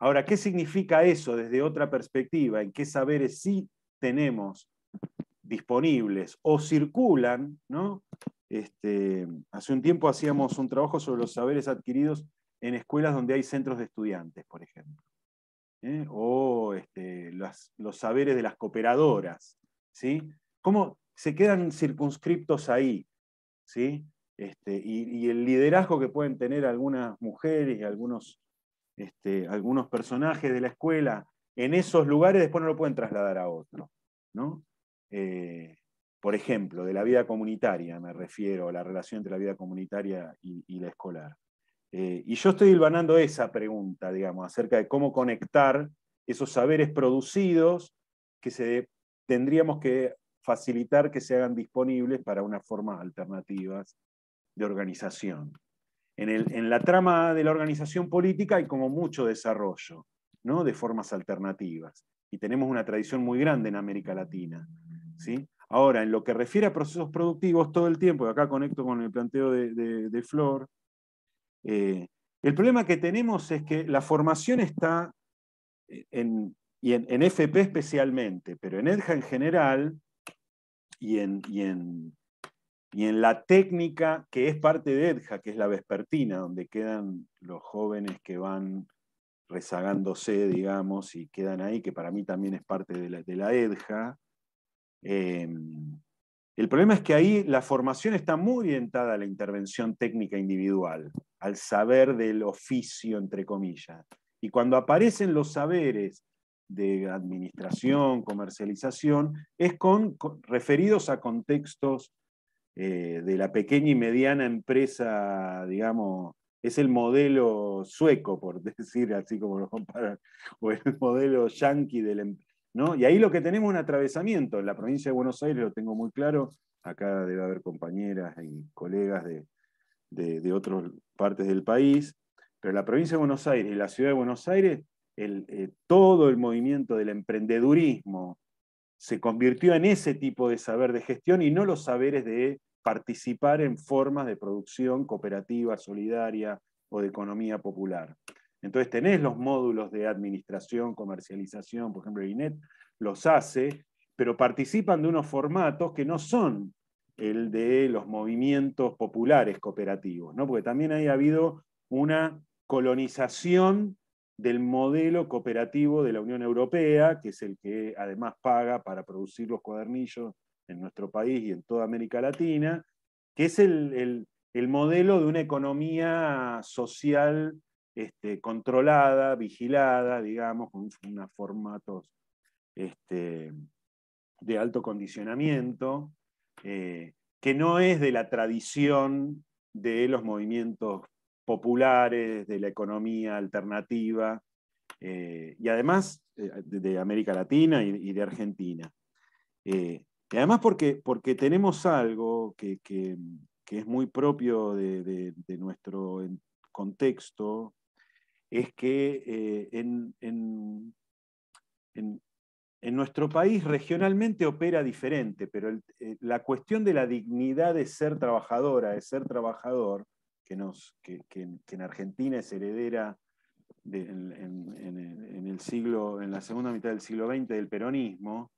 ahora, ¿qué significa eso desde otra perspectiva? ¿En qué saberes sí tenemos disponibles o circulan, ¿no? Este, hace un tiempo hacíamos un trabajo sobre los saberes adquiridos en escuelas donde hay centros de estudiantes, por ejemplo. ¿eh? O este, los saberes de las cooperadoras. ¿sí? ¿Cómo se quedan circunscriptos ahí? ¿sí? Este, y, el liderazgo que pueden tener algunas mujeres y algunos, algunos personajes de la escuela en esos lugares después no lo pueden trasladar a otro. ¿no? Eh, por ejemplo, de la vida comunitaria, me refiero, a la relación entre la vida comunitaria y, la escolar. Eh, y yo estoy hilvanando esa pregunta, digamos, acerca de cómo conectar esos saberes producidos que se, tendríamos que facilitar que se hagan disponibles para unas formas alternativas de organización. En, la trama de la organización política hay como mucho desarrollo ¿no? de formas alternativas. Y tenemos una tradición muy grande en América Latina. ¿sí? Ahora, en lo que refiere a procesos productivos, todo el tiempo, y acá conecto con el planteo de, Flor, eh, el problema que tenemos es que la formación está, en, y en, FP especialmente, pero en EDJA en general, y en, y en, y en la técnica que es parte de EDJA, que es la vespertina, donde quedan los jóvenes que van rezagándose, digamos, y quedan ahí, que para mí también es parte de la, de la EDJA, Em, el problema es que ahí la formación está muy orientada a la intervención técnica individual, al saber del oficio, entre comillas. Y cuando aparecen los saberes de administración, comercialización, es con, referidos a contextos eh, de la pequeña y mediana empresa, digamos, es el modelo sueco, por decir así como lo comparan, o el modelo yanqui de la, em-, y ahí lo que tenemos es un atravesamiento. En la provincia de Buenos Aires lo tengo muy claro. Acá debe haber compañeras y colegas de, otras partes del país. Pero la provincia de Buenos Aires y la ciudad de Buenos Aires, eh, todo el movimiento del emprendedurismo se convirtió en ese tipo de saber de gestión y no los saberes de participar en formas de producción cooperativa, solidaria o de economía popular. Entonces tenés los módulos de administración, comercialización, por ejemplo, INET los hace, pero participan de unos formatos que no son el de los movimientos populares cooperativos, ¿no? porque también ha habido una colonización del modelo cooperativo de la Unión Europea, que es el que además paga para producir los cuadernillos en nuestro país y en toda América Latina, que es el, el modelo de una economía social este, controlada, vigilada, digamos, con unos formatos este, de alto condicionamiento, eh, que no es de la tradición de los movimientos populares, de la economía alternativa, eh, y además eh, de, América Latina y, de Argentina. y además porque, tenemos algo que, es muy propio de nuestro contexto es que eh, en, nuestro país regionalmente opera diferente, pero eh, la cuestión de la dignidad de ser trabajadora, de ser trabajador, que, nos, en Argentina es heredera en, el siglo, en la segunda mitad del siglo XX del peronismo,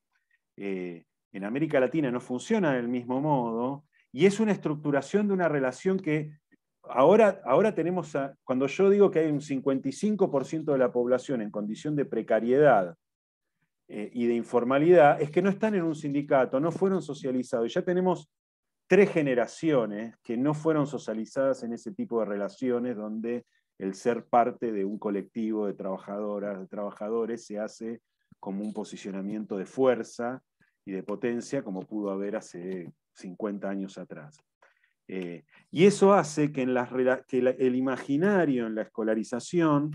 eh, en América Latina no funciona del mismo modo, y es una estructuración de una relación que ahora, tenemos, cuando yo digo que hay un 55% de la población en condición de precariedad eh, y de informalidad, es que no están en un sindicato, no fueron socializados. Ya tenemos tres generaciones que no fueron socializadas en ese tipo de relaciones donde el ser parte de un colectivo de trabajadoras, de trabajadores, se hace como un posicionamiento de fuerza y de potencia como pudo haber hace 50 años atrás. Eh, y eso hace que, en que el imaginario en la escolarización,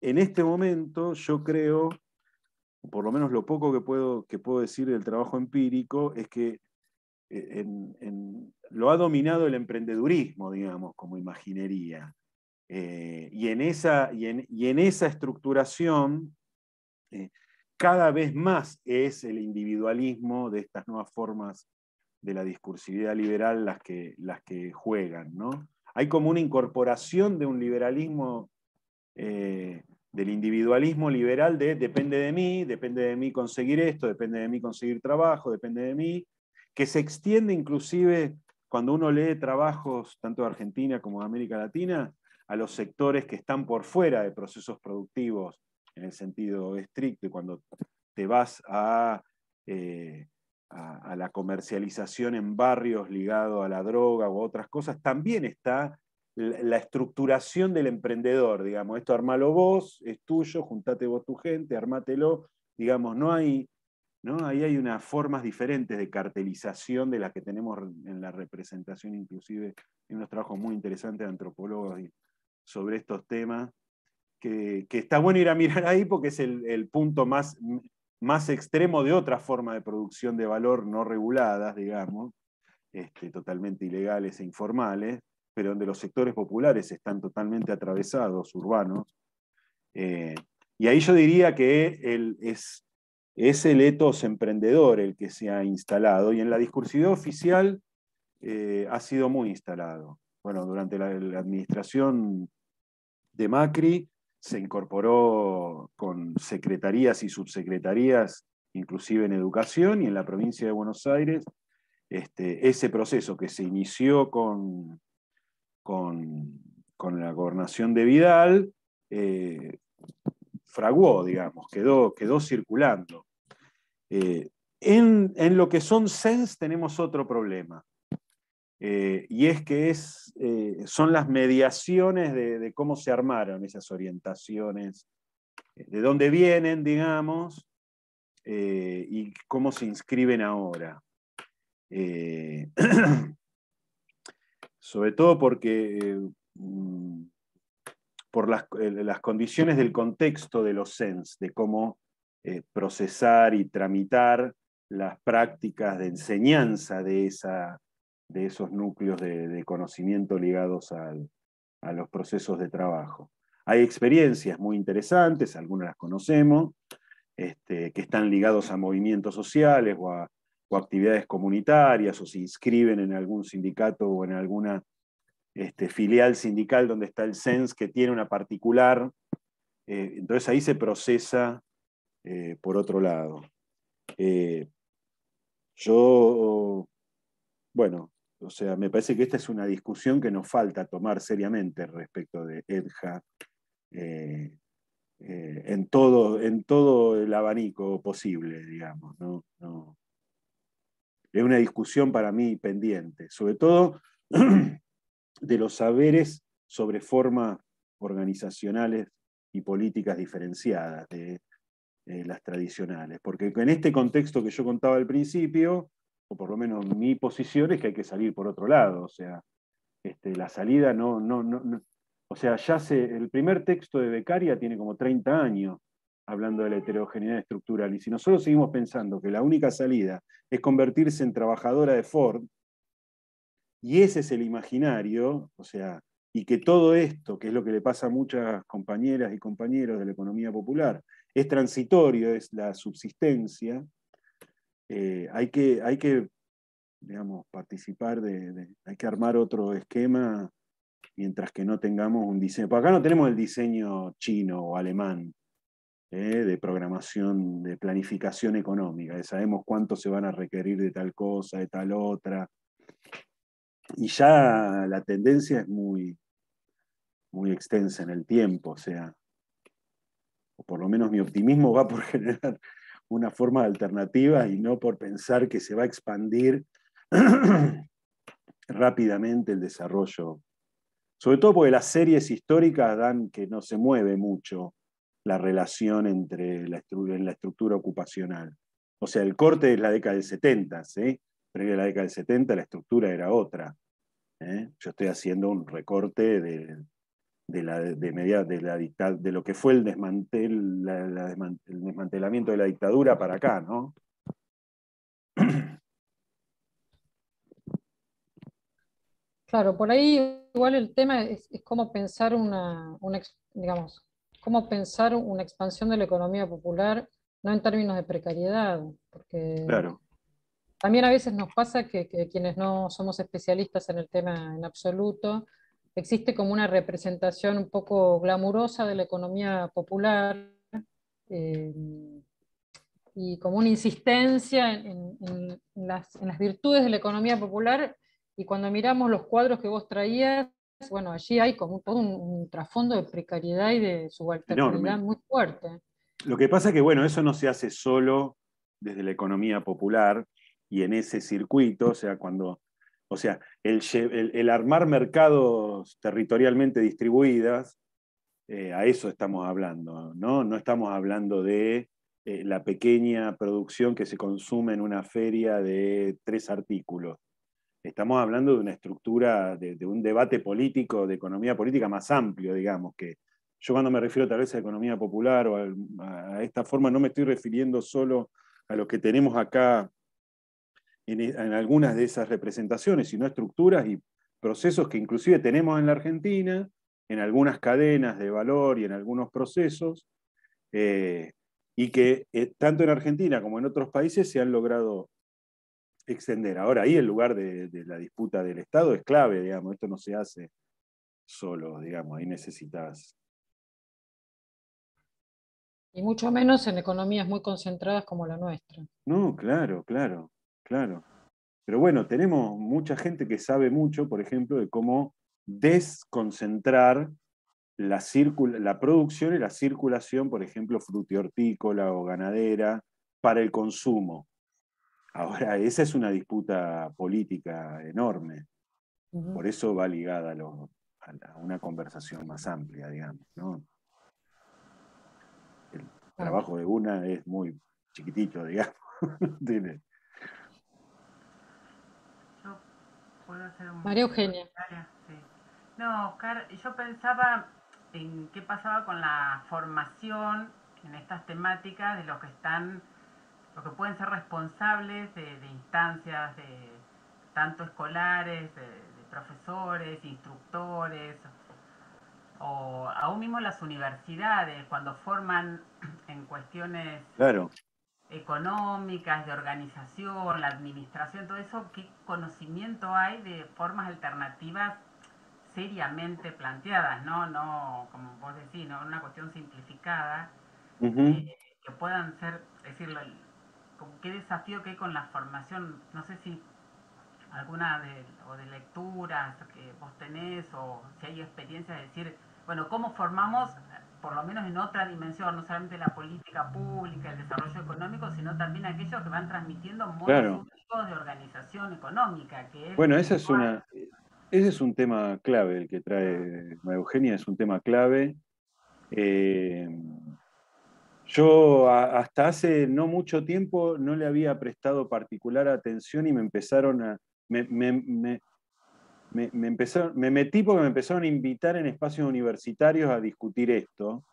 en este momento yo creo, por lo menos lo poco que puedo, que puedo decir del trabajo empírico, es que eh, lo ha dominado el emprendedurismo, digamos, como imaginería. Eh, y, en esa, y, en, esa, estructuración, cada vez más es el individualismo de estas nuevas formas de la discursividad liberal las que, las que juegan. ¿no? Hay como una incorporación de un liberalismo, eh, del individualismo liberal de depende de mí, depende de mí conseguir esto, depende de mí conseguir trabajo, depende de mí, que se extiende inclusive cuando uno lee trabajos tanto de Argentina como de América Latina a los sectores que están por fuera de procesos productivos en el sentido estricto y cuando te vas a eh, a, la comercialización en barrios ligado a la droga u otras cosas, también está la, estructuración del emprendedor, digamos, esto armalo vos, es tuyo, juntate vos tu gente, armátelo, digamos, no hay, ¿no? Ahí hay unas formas diferentes de cartelización de las que tenemos en la representación, inclusive en unos trabajos muy interesantes de antropólogos sobre estos temas, que, que, está bueno ir a mirar ahí porque es el punto más, más extremo de otra forma de producción de valor no reguladas, digamos, este, totalmente ilegales e informales, pero donde los sectores populares están totalmente atravesados, urbanos. Eh, y ahí yo diría que es, el etos emprendedor el que se ha instalado, y en la discursividad oficial eh, ha sido muy instalado. Bueno, durante la administración de Macri, se incorporó con secretarías y subsecretarías, inclusive en educación y en la provincia de Buenos Aires, este, ese proceso que se inició con, con, la gobernación de Vidal, eh, fraguó, digamos, quedó, quedó circulando. Eh, en, en, lo que son SENS tenemos otro problema. Eh, y es que eh, son las mediaciones de, cómo se armaron esas orientaciones, eh, de dónde vienen, digamos, y cómo se inscriben ahora. sobre todo porque mm, por las, las, condiciones del contexto de los SENS, de cómo procesar y tramitar las prácticas de enseñanza de esa de esos núcleos de, conocimiento ligados a los procesos de trabajo. Hay experiencias muy interesantes, algunas las conocemos, este, que están ligados a movimientos sociales o a, o actividades comunitarias o se inscriben en algún sindicato o en alguna este, filial sindical donde está el SENS que tiene una particular. Eh, entonces ahí se procesa eh, por otro lado. Eh, yo, bueno, o sea, me parece que esta es una discusión que nos falta tomar seriamente respecto de EDJA eh, eh, en, todo, el abanico posible, digamos. ¿no? Es una discusión para mí pendiente, sobre todo de los saberes sobre formas organizacionales y políticas diferenciadas de eh, las tradicionales. Porque en este contexto que yo contaba al principio, o por lo menos mi posición es que hay que salir por otro lado, o sea, este, la salida no, no, o sea, ya el primer texto de Becaria tiene como 30 años hablando de la heterogeneidad estructural, y si nosotros seguimos pensando que la única salida es convertirse en trabajadora de Ford, y ese es el imaginario, o sea, y que todo esto, que es lo que le pasa a muchas compañeras y compañeros de la economía popular, es transitorio, es la subsistencia, eh, hay, que, hay que, digamos, participar hay que armar otro esquema mientras que no tengamos un diseño. acá no tenemos el diseño chino o alemán eh, de programación, de planificación económica, de sabemos cuánto se van a requerir de tal cosa, de tal otra. Y ya la tendencia es muy, muy extensa en el tiempo, o sea, o por lo menos mi optimismo va por generar una forma alternativa y no por pensar que se va a expandir rápidamente el desarrollo. Sobre todo porque las series históricas dan que no se mueve mucho la relación entre la, estructura ocupacional. O sea, el corte es la década del 70, ¿sí? pero la década del 70 la estructura era otra. ¿eh? Yo estoy haciendo un recorte de, de, la, de, media, de, la de lo que fue el, desmantel, el desmantelamiento de la dictadura para acá, ¿no? Claro, por ahí igual el tema es, cómo pensar una, una, digamos, cómo pensar una expansión de la economía popular, no en términos de precariedad, porque claro. también a veces nos pasa que quienes no somos especialistas en el tema en absoluto, existe como una representación un poco glamurosa de la economía popular eh, y como una insistencia en, las, virtudes de la economía popular. Y cuando miramos los cuadros que vos traías, bueno, allí hay como todo un, trasfondo de precariedad y de subalternidad muy fuerte. Lo que pasa es que, bueno, eso no se hace solo desde la economía popular y en ese circuito, o sea, cuando o sea, el, armar mercados territorialmente distribuidas, eh, a eso estamos hablando, ¿no? No estamos hablando de eh, la pequeña producción que se consume en una feria de tres artículos. Estamos hablando de una estructura, de, un debate político, de economía política más amplio, digamos, que, yo cuando me refiero tal vez a economía popular o a, a, esta forma, no me estoy refiriendo solo a lo que tenemos acá e, en, algunas de esas representaciones, sino estructuras y procesos que inclusive tenemos en la Argentina, en algunas cadenas de valor y en algunos procesos, eh, y que eh, tanto en Argentina como en otros países se han logrado extender. Ahora ahí el lugar de, de, la disputa del Estado es clave, digamos, esto no se hace solo, digamos, ahí necesitas... Y mucho menos en economías muy concentradas como la nuestra. No, claro, claro. Claro. Pero bueno, tenemos mucha gente que sabe mucho, por ejemplo, de cómo desconcentrar la, producción y la circulación, por ejemplo, frutihortícola o ganadera, para el consumo. Ahora, esa es una disputa política enorme. Por eso va ligada a, una conversación más amplia, digamos. El trabajo de una es muy chiquitito, digamos. María Eugenia. No, Oscar, yo pensaba en qué pasaba con la formación en estas temáticas de los que están, los que pueden ser responsables de, instancias, de tanto escolares, de, profesores, instructores, o aún mismo las universidades, cuando forman en cuestiones claro económicas, de organización, la administración, todo eso, ¿qué conocimiento hay de formas alternativas seriamente planteadas, no, no como vos decís, ¿no? una cuestión simplificada, eh, que puedan ser, decirlo, qué desafío que hay con la formación, no sé si alguna de, o de lecturas que vos tenés o si hay experiencia de decir, bueno, ¿cómo formamos por lo menos en otra dimensión, no solamente la política pública, el desarrollo económico, sino también aquellos que van transmitiendo modos de organización económica. bueno, esa es una, ese es un tema clave, el que trae Eugenia, es un tema clave. Eh, yo hasta hace no mucho tiempo no le había prestado particular atención y me empezaron a me, me, metí porque me empezaron a invitar en espacios universitarios a discutir esto.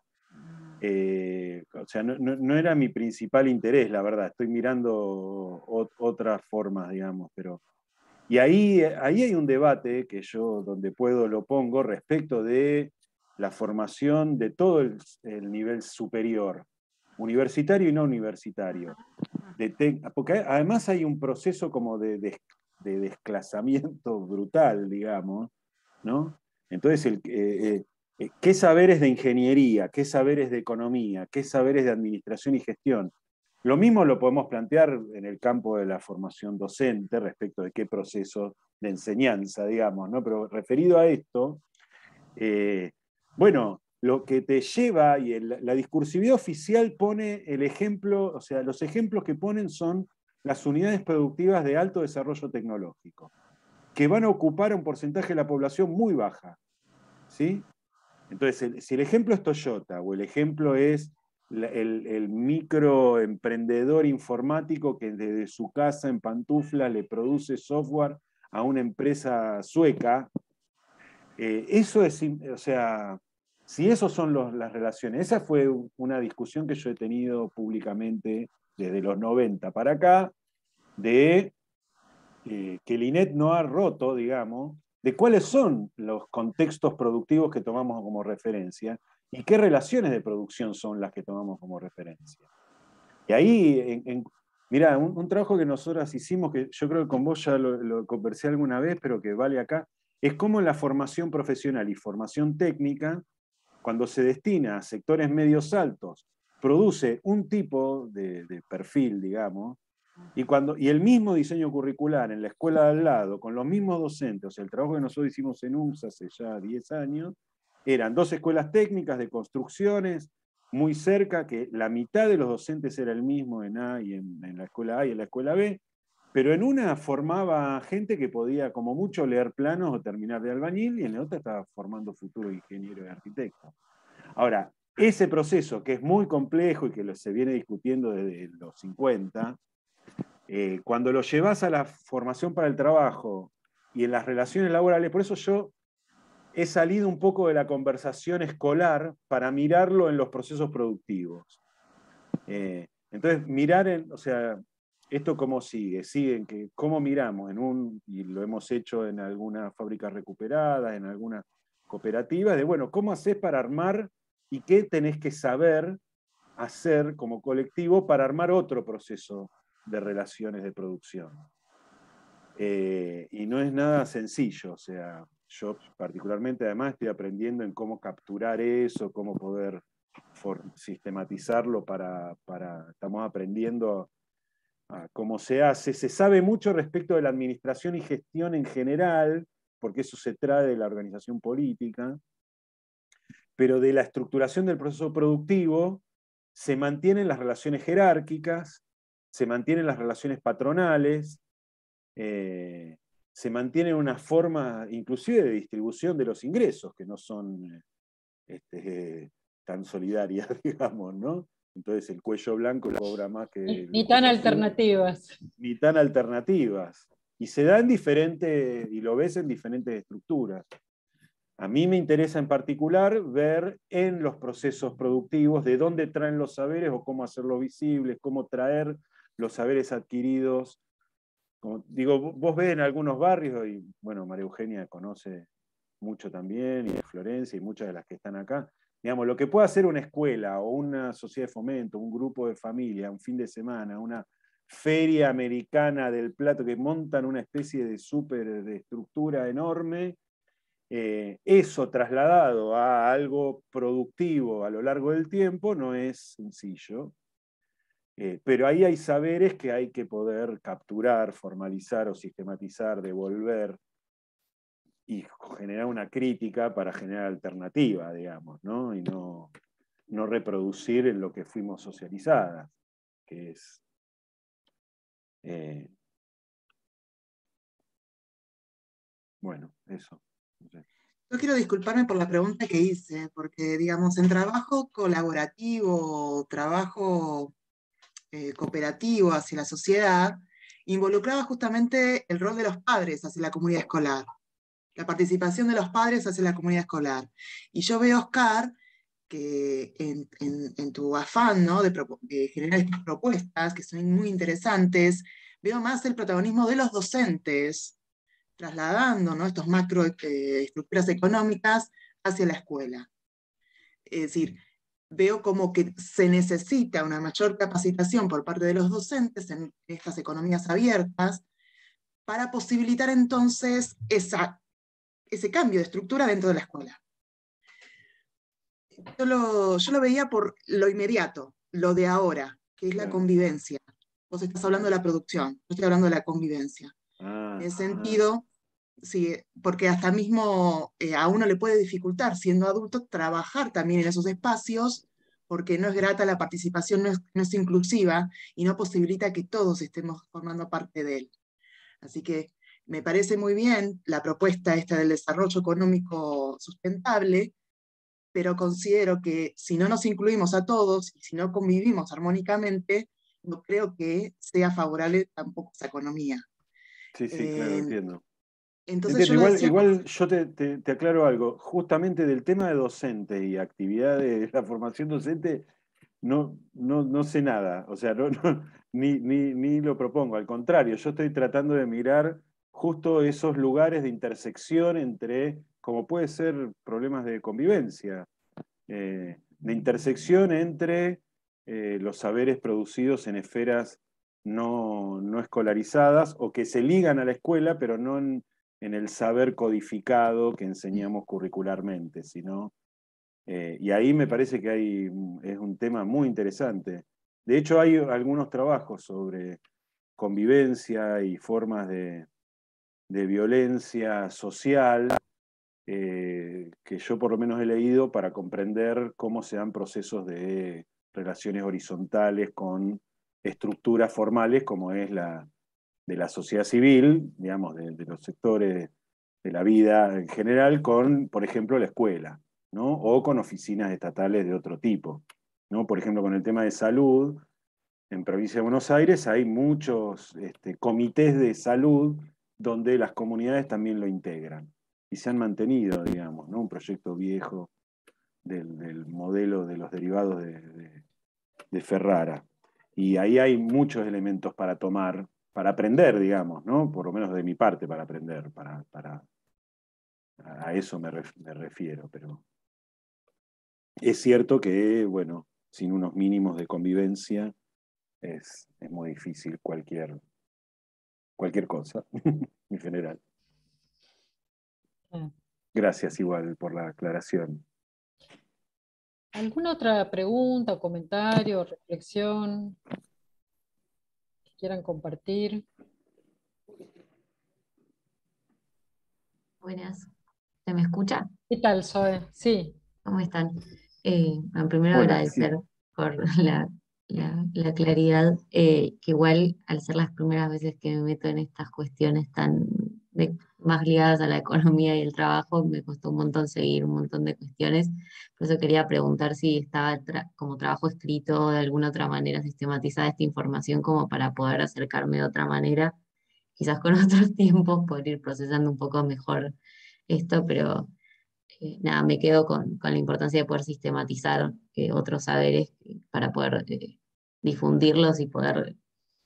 Eh, o sea, no, era mi principal interés, la verdad. Estoy mirando otras formas, digamos, pero. Y ahí, ahí hay un debate que yo, donde puedo, lo pongo respecto de la formación de todo el, nivel superior, universitario y no universitario. porque además hay un proceso como de, de desclasamiento brutal, digamos, ¿no? Entonces, eh, eh, eh, ¿qué saberes de ingeniería? ¿Qué saberes de economía? ¿Qué saberes de administración y gestión? Lo mismo lo podemos plantear en el campo de la formación docente respecto de qué proceso de enseñanza, digamos, ¿no? Pero referido a esto, bueno, lo que te lleva, y la discursividad oficial pone el ejemplo, o sea, los ejemplos que ponen son las unidades productivas de alto desarrollo tecnológico, que van a ocupar un porcentaje de la población muy baja. ¿sí? Entonces, si el ejemplo es Toyota o el ejemplo es el, microemprendedor informático que desde su casa en pantufla le produce software a una empresa sueca, eh, eso es, o sea, si esas son las relaciones, esa fue una discusión que yo he tenido públicamente desde los 90 para acá, de eh, que el INET no ha roto, digamos, de cuáles son los contextos productivos que tomamos como referencia y qué relaciones de producción son las que tomamos como referencia. Y ahí, en, un, trabajo que nosotras hicimos, que yo creo que con vos ya lo, lo conversé alguna vez, pero que vale acá, es cómo la formación profesional y formación técnica, cuando se destina a sectores medios altos produce un tipo de, perfil, digamos, y, cuando, y el mismo diseño curricular en la escuela de al lado, con los mismos docentes, o sea, el trabajo que nosotros hicimos en UNSA hace ya 10 años, eran dos escuelas técnicas de construcciones muy cerca, que la mitad de los docentes era el mismo en A y en, la escuela A y en la escuela B, pero en una formaba gente que podía, como mucho, leer planos o terminar de albañil, y en la otra estaba formando futuro ingeniero y arquitecto. Ahora, ese proceso, que es muy complejo y que se viene discutiendo desde los 50, eh, cuando lo llevas a la formación para el trabajo y en las relaciones laborales, por eso yo he salido un poco de la conversación escolar para mirarlo en los procesos productivos. Eh, entonces, mirar, o sea, esto cómo sigue, siguen que, cómo miramos en un, y lo hemos hecho en algunas fábricas recuperadas, en algunas cooperativas, de bueno, ¿cómo haces para armar y qué tenés que saber hacer como colectivo para armar otro proceso de relaciones de producción. Eh, y no es nada sencillo, o sea, yo particularmente además estoy aprendiendo en cómo capturar eso, cómo poder sistematizarlo para, estamos aprendiendo cómo se hace. Se sabe mucho respecto de la administración y gestión en general, porque eso se trae de la organización política, pero de la estructuración del proceso productivo se mantienen las relaciones jerárquicas, se mantienen las relaciones patronales, eh, se mantiene una forma inclusive de distribución de los ingresos que no son este, tan solidarias, digamos, ¿no? Entonces el cuello blanco cobra más que... Ni, tan alternativas. Ni tan alternativas. Y se dan diferentes, y lo ves en diferentes estructuras. A mí me interesa en particular ver en los procesos productivos de dónde traen los saberes o cómo hacerlos visibles, cómo traer los saberes adquiridos. Como, digo, vos ves en algunos barrios, y bueno, María Eugenia conoce mucho también, y de Florencia, y muchas de las que están acá, digamos, lo que puede hacer una escuela o una sociedad de fomento, un grupo de familia, un fin de semana, una feria americana del plato, que montan una especie de súper de estructura enorme eh, eso trasladado a algo productivo a lo largo del tiempo no es sencillo, eh, pero ahí hay saberes que hay que poder capturar, formalizar o sistematizar, devolver y generar una crítica para generar alternativa, digamos, ¿no? y no, no reproducir en lo que fuimos socializadas, que es... Eh, bueno, eso. Yo quiero disculparme por la pregunta que hice, porque digamos, en trabajo colaborativo, trabajo eh, cooperativo hacia la sociedad, involucraba justamente el rol de los padres hacia la comunidad escolar, la participación de los padres hacia la comunidad escolar. Y yo veo, Oscar, que en, tu afán ¿no? de, generar propuestas, que son muy interesantes, veo más el protagonismo de los docentes trasladando ¿no? estas macroestructuras eh, económicas hacia la escuela. Es decir, veo como que se necesita una mayor capacitación por parte de los docentes en estas economías abiertas para posibilitar entonces esa, ese cambio de estructura dentro de la escuela. Yo lo, yo lo veía por lo inmediato, lo de ahora, que es la convivencia. Vos estás hablando de la producción, yo estoy hablando de la convivencia. Ah. en el sentido, Sí, porque hasta mismo eh, a uno le puede dificultar, siendo adulto, trabajar también en esos espacios, porque no es grata la participación, no es, inclusiva y no posibilita que todos estemos formando parte de él. Así que me parece muy bien la propuesta esta del desarrollo económico sustentable, pero considero que si no nos incluimos a todos y si no convivimos armónicamente, no creo que sea favorable tampoco esa economía. Sí, sí, claro, eh, entiendo igual, igual, yo te, aclaro algo, justamente del tema de docente y actividades, de la formación docente, no, no, sé nada, o sea, no, ni, ni, lo propongo, al contrario, yo estoy tratando de mirar justo esos lugares de intersección entre, como puede ser problemas de convivencia, eh, de intersección entre eh, los saberes producidos en esferas no, no escolarizadas o que se ligan a la escuela, pero no en en el saber codificado que enseñamos curricularmente, sino, eh, y ahí me parece que hay, es un tema muy interesante. De hecho, hay algunos trabajos sobre convivencia y formas de, violencia social eh, que yo por lo menos he leído para comprender cómo se dan procesos de relaciones horizontales con estructuras formales como es la, de la sociedad civil, digamos, de, los sectores de la vida en general, con, por ejemplo, la escuela, o con oficinas estatales de otro tipo. ¿no? Por ejemplo, con el tema de salud, en provincia de Buenos Aires hay muchos este, comités de salud donde las comunidades también lo integran y se han mantenido, digamos, un proyecto viejo del, modelo de los derivados de Ferrara. Y ahí hay muchos elementos para tomar para aprender, digamos, ¿no? Por lo menos de mi parte para aprender, para, para a eso me, refiero, pero es cierto que, bueno, sin unos mínimos de convivencia es, es muy difícil cualquier, cualquier cosa en general. Mm. Gracias igual por la aclaración. ¿Alguna otra pregunta, comentario, reflexión? quieran compartir. Buenas, ¿se me escucha? ¿Qué tal, Zoe? Sí. ¿Cómo están? Eh, primero agradecer por la, claridad, eh, que igual al ser las primeras veces que me meto en estas cuestiones tan de más ligadas a la economía y el trabajo, me costó un montón seguir un montón de cuestiones, por eso quería preguntar si estaba como trabajo escrito de alguna otra manera sistematizada esta información como para poder acercarme de otra manera, quizás con otros tiempos, poder ir procesando un poco mejor esto, pero eh, nada, me quedo con, con, la importancia de poder sistematizar eh, otros saberes eh, para poder difundirlos y poder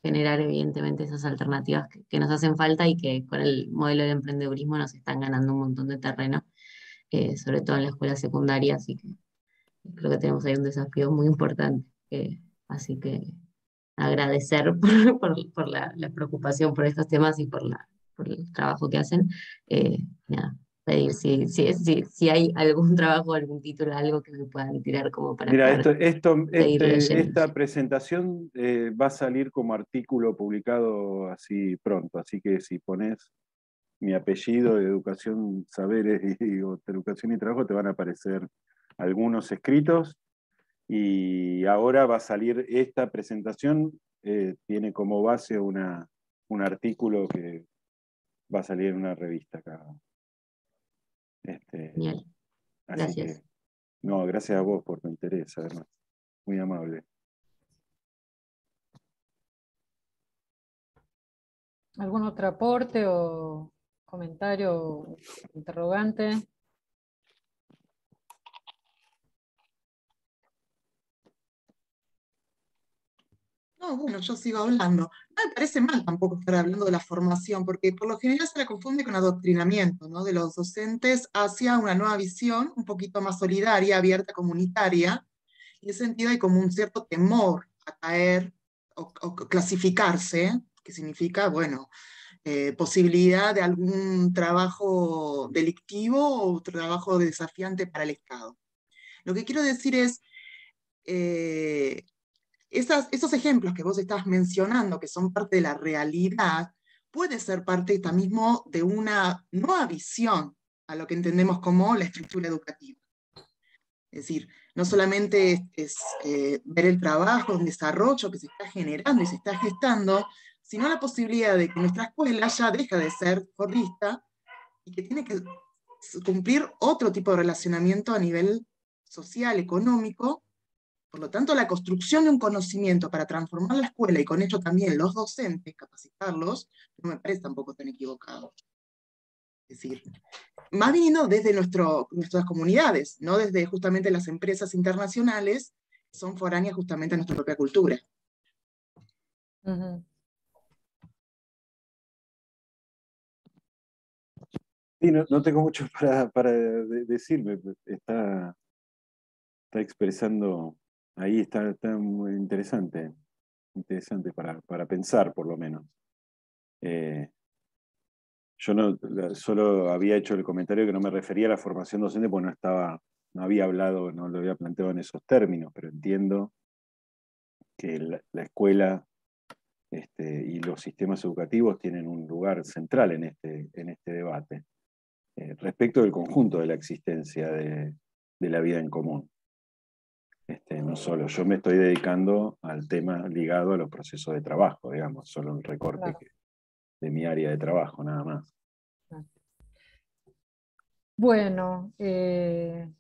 generar evidentemente esas alternativas que, nos hacen falta y que con el modelo de emprendedurismo nos están ganando un montón de terreno, eh, sobre todo en la escuela secundaria, así que creo que tenemos ahí un desafío muy importante. Eh, así que agradecer por, la, preocupación por estos temas y por, la, por el trabajo que hacen. Eh, si, hay algún trabajo, algún título, algo que me puedan tirar como para... Mira, esto, esto este, esta presentación eh, va a salir como artículo publicado así pronto, así que si pones mi apellido, de educación, saberes y, educación y trabajo, te van a aparecer algunos escritos y ahora va a salir esta presentación, eh, tiene como base una, un artículo que va a salir en una revista acá este, gracias. no, gracias a vos por tu interés, además. Muy amable. ¿Algún otro aporte o comentario interrogante? bueno, yo sigo hablando. No me parece mal tampoco estar hablando de la formación, porque por lo general se la confunde con adoctrinamiento, ¿no? De los docentes hacia una nueva visión un poquito más solidaria, abierta, comunitaria. En ese sentido hay como un cierto temor a caer o, clasificarse, que significa, bueno, eh, posibilidad de algún trabajo delictivo o trabajo desafiante para el Estado. Lo que quiero decir es... Eh, esos ejemplos que vos estás mencionando, que son parte de la realidad, puede ser parte también de una nueva visión a lo que entendemos como la estructura educativa. Es decir, no solamente es, eh, ver el trabajo, el desarrollo que se está generando y se está gestando, sino la posibilidad de que nuestra escuela ya deja de ser corrista y que tiene que cumplir otro tipo de relacionamiento a nivel social, económico, por lo tanto, la construcción de un conocimiento para transformar la escuela y con esto también los docentes, capacitarlos, no me parece tampoco tan equivocado. Es decir, más viniendo desde nuestras comunidades, no desde justamente las empresas internacionales, son foráneas justamente a nuestra propia cultura. no, tengo mucho para, decirme. Pues, está expresando Ahí está, muy interesante, interesante para, pensar por lo menos. Eh, yo no, solo había hecho el comentario que no me refería a la formación docente porque no estaba, no había hablado, no lo había planteado en esos términos, pero entiendo que la, escuela este, y los sistemas educativos tienen un lugar central en este, en este debate, eh, respecto del conjunto de la existencia de la vida en común. Este, no solo, yo me estoy dedicando al tema ligado a los procesos de trabajo, digamos, solo un recorte de mi área de trabajo, nada más. Bueno, eh,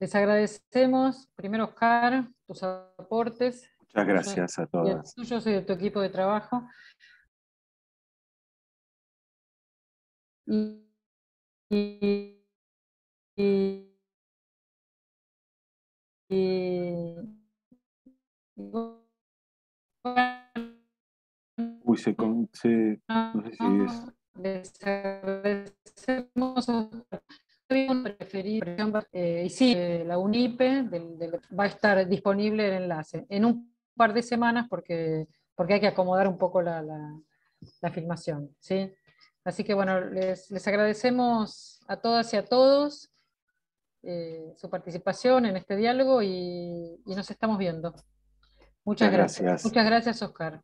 les agradecemos, primero Oscar, tus aportes. Muchas gracias a todos Yo soy de tu equipo de trabajo. y, y Uy, se, con, se, no sé si es. y sí, eh, la UNIPE va a estar disponible el enlace en un par de semanas porque, porque hay que acomodar un poco la, la, filmación. ¿sí? Así que bueno, les, les agradecemos a todas y a todos. Eh, su participación en este diálogo y, nos estamos viendo. Muchas, gracias. Muchas gracias, Oscar.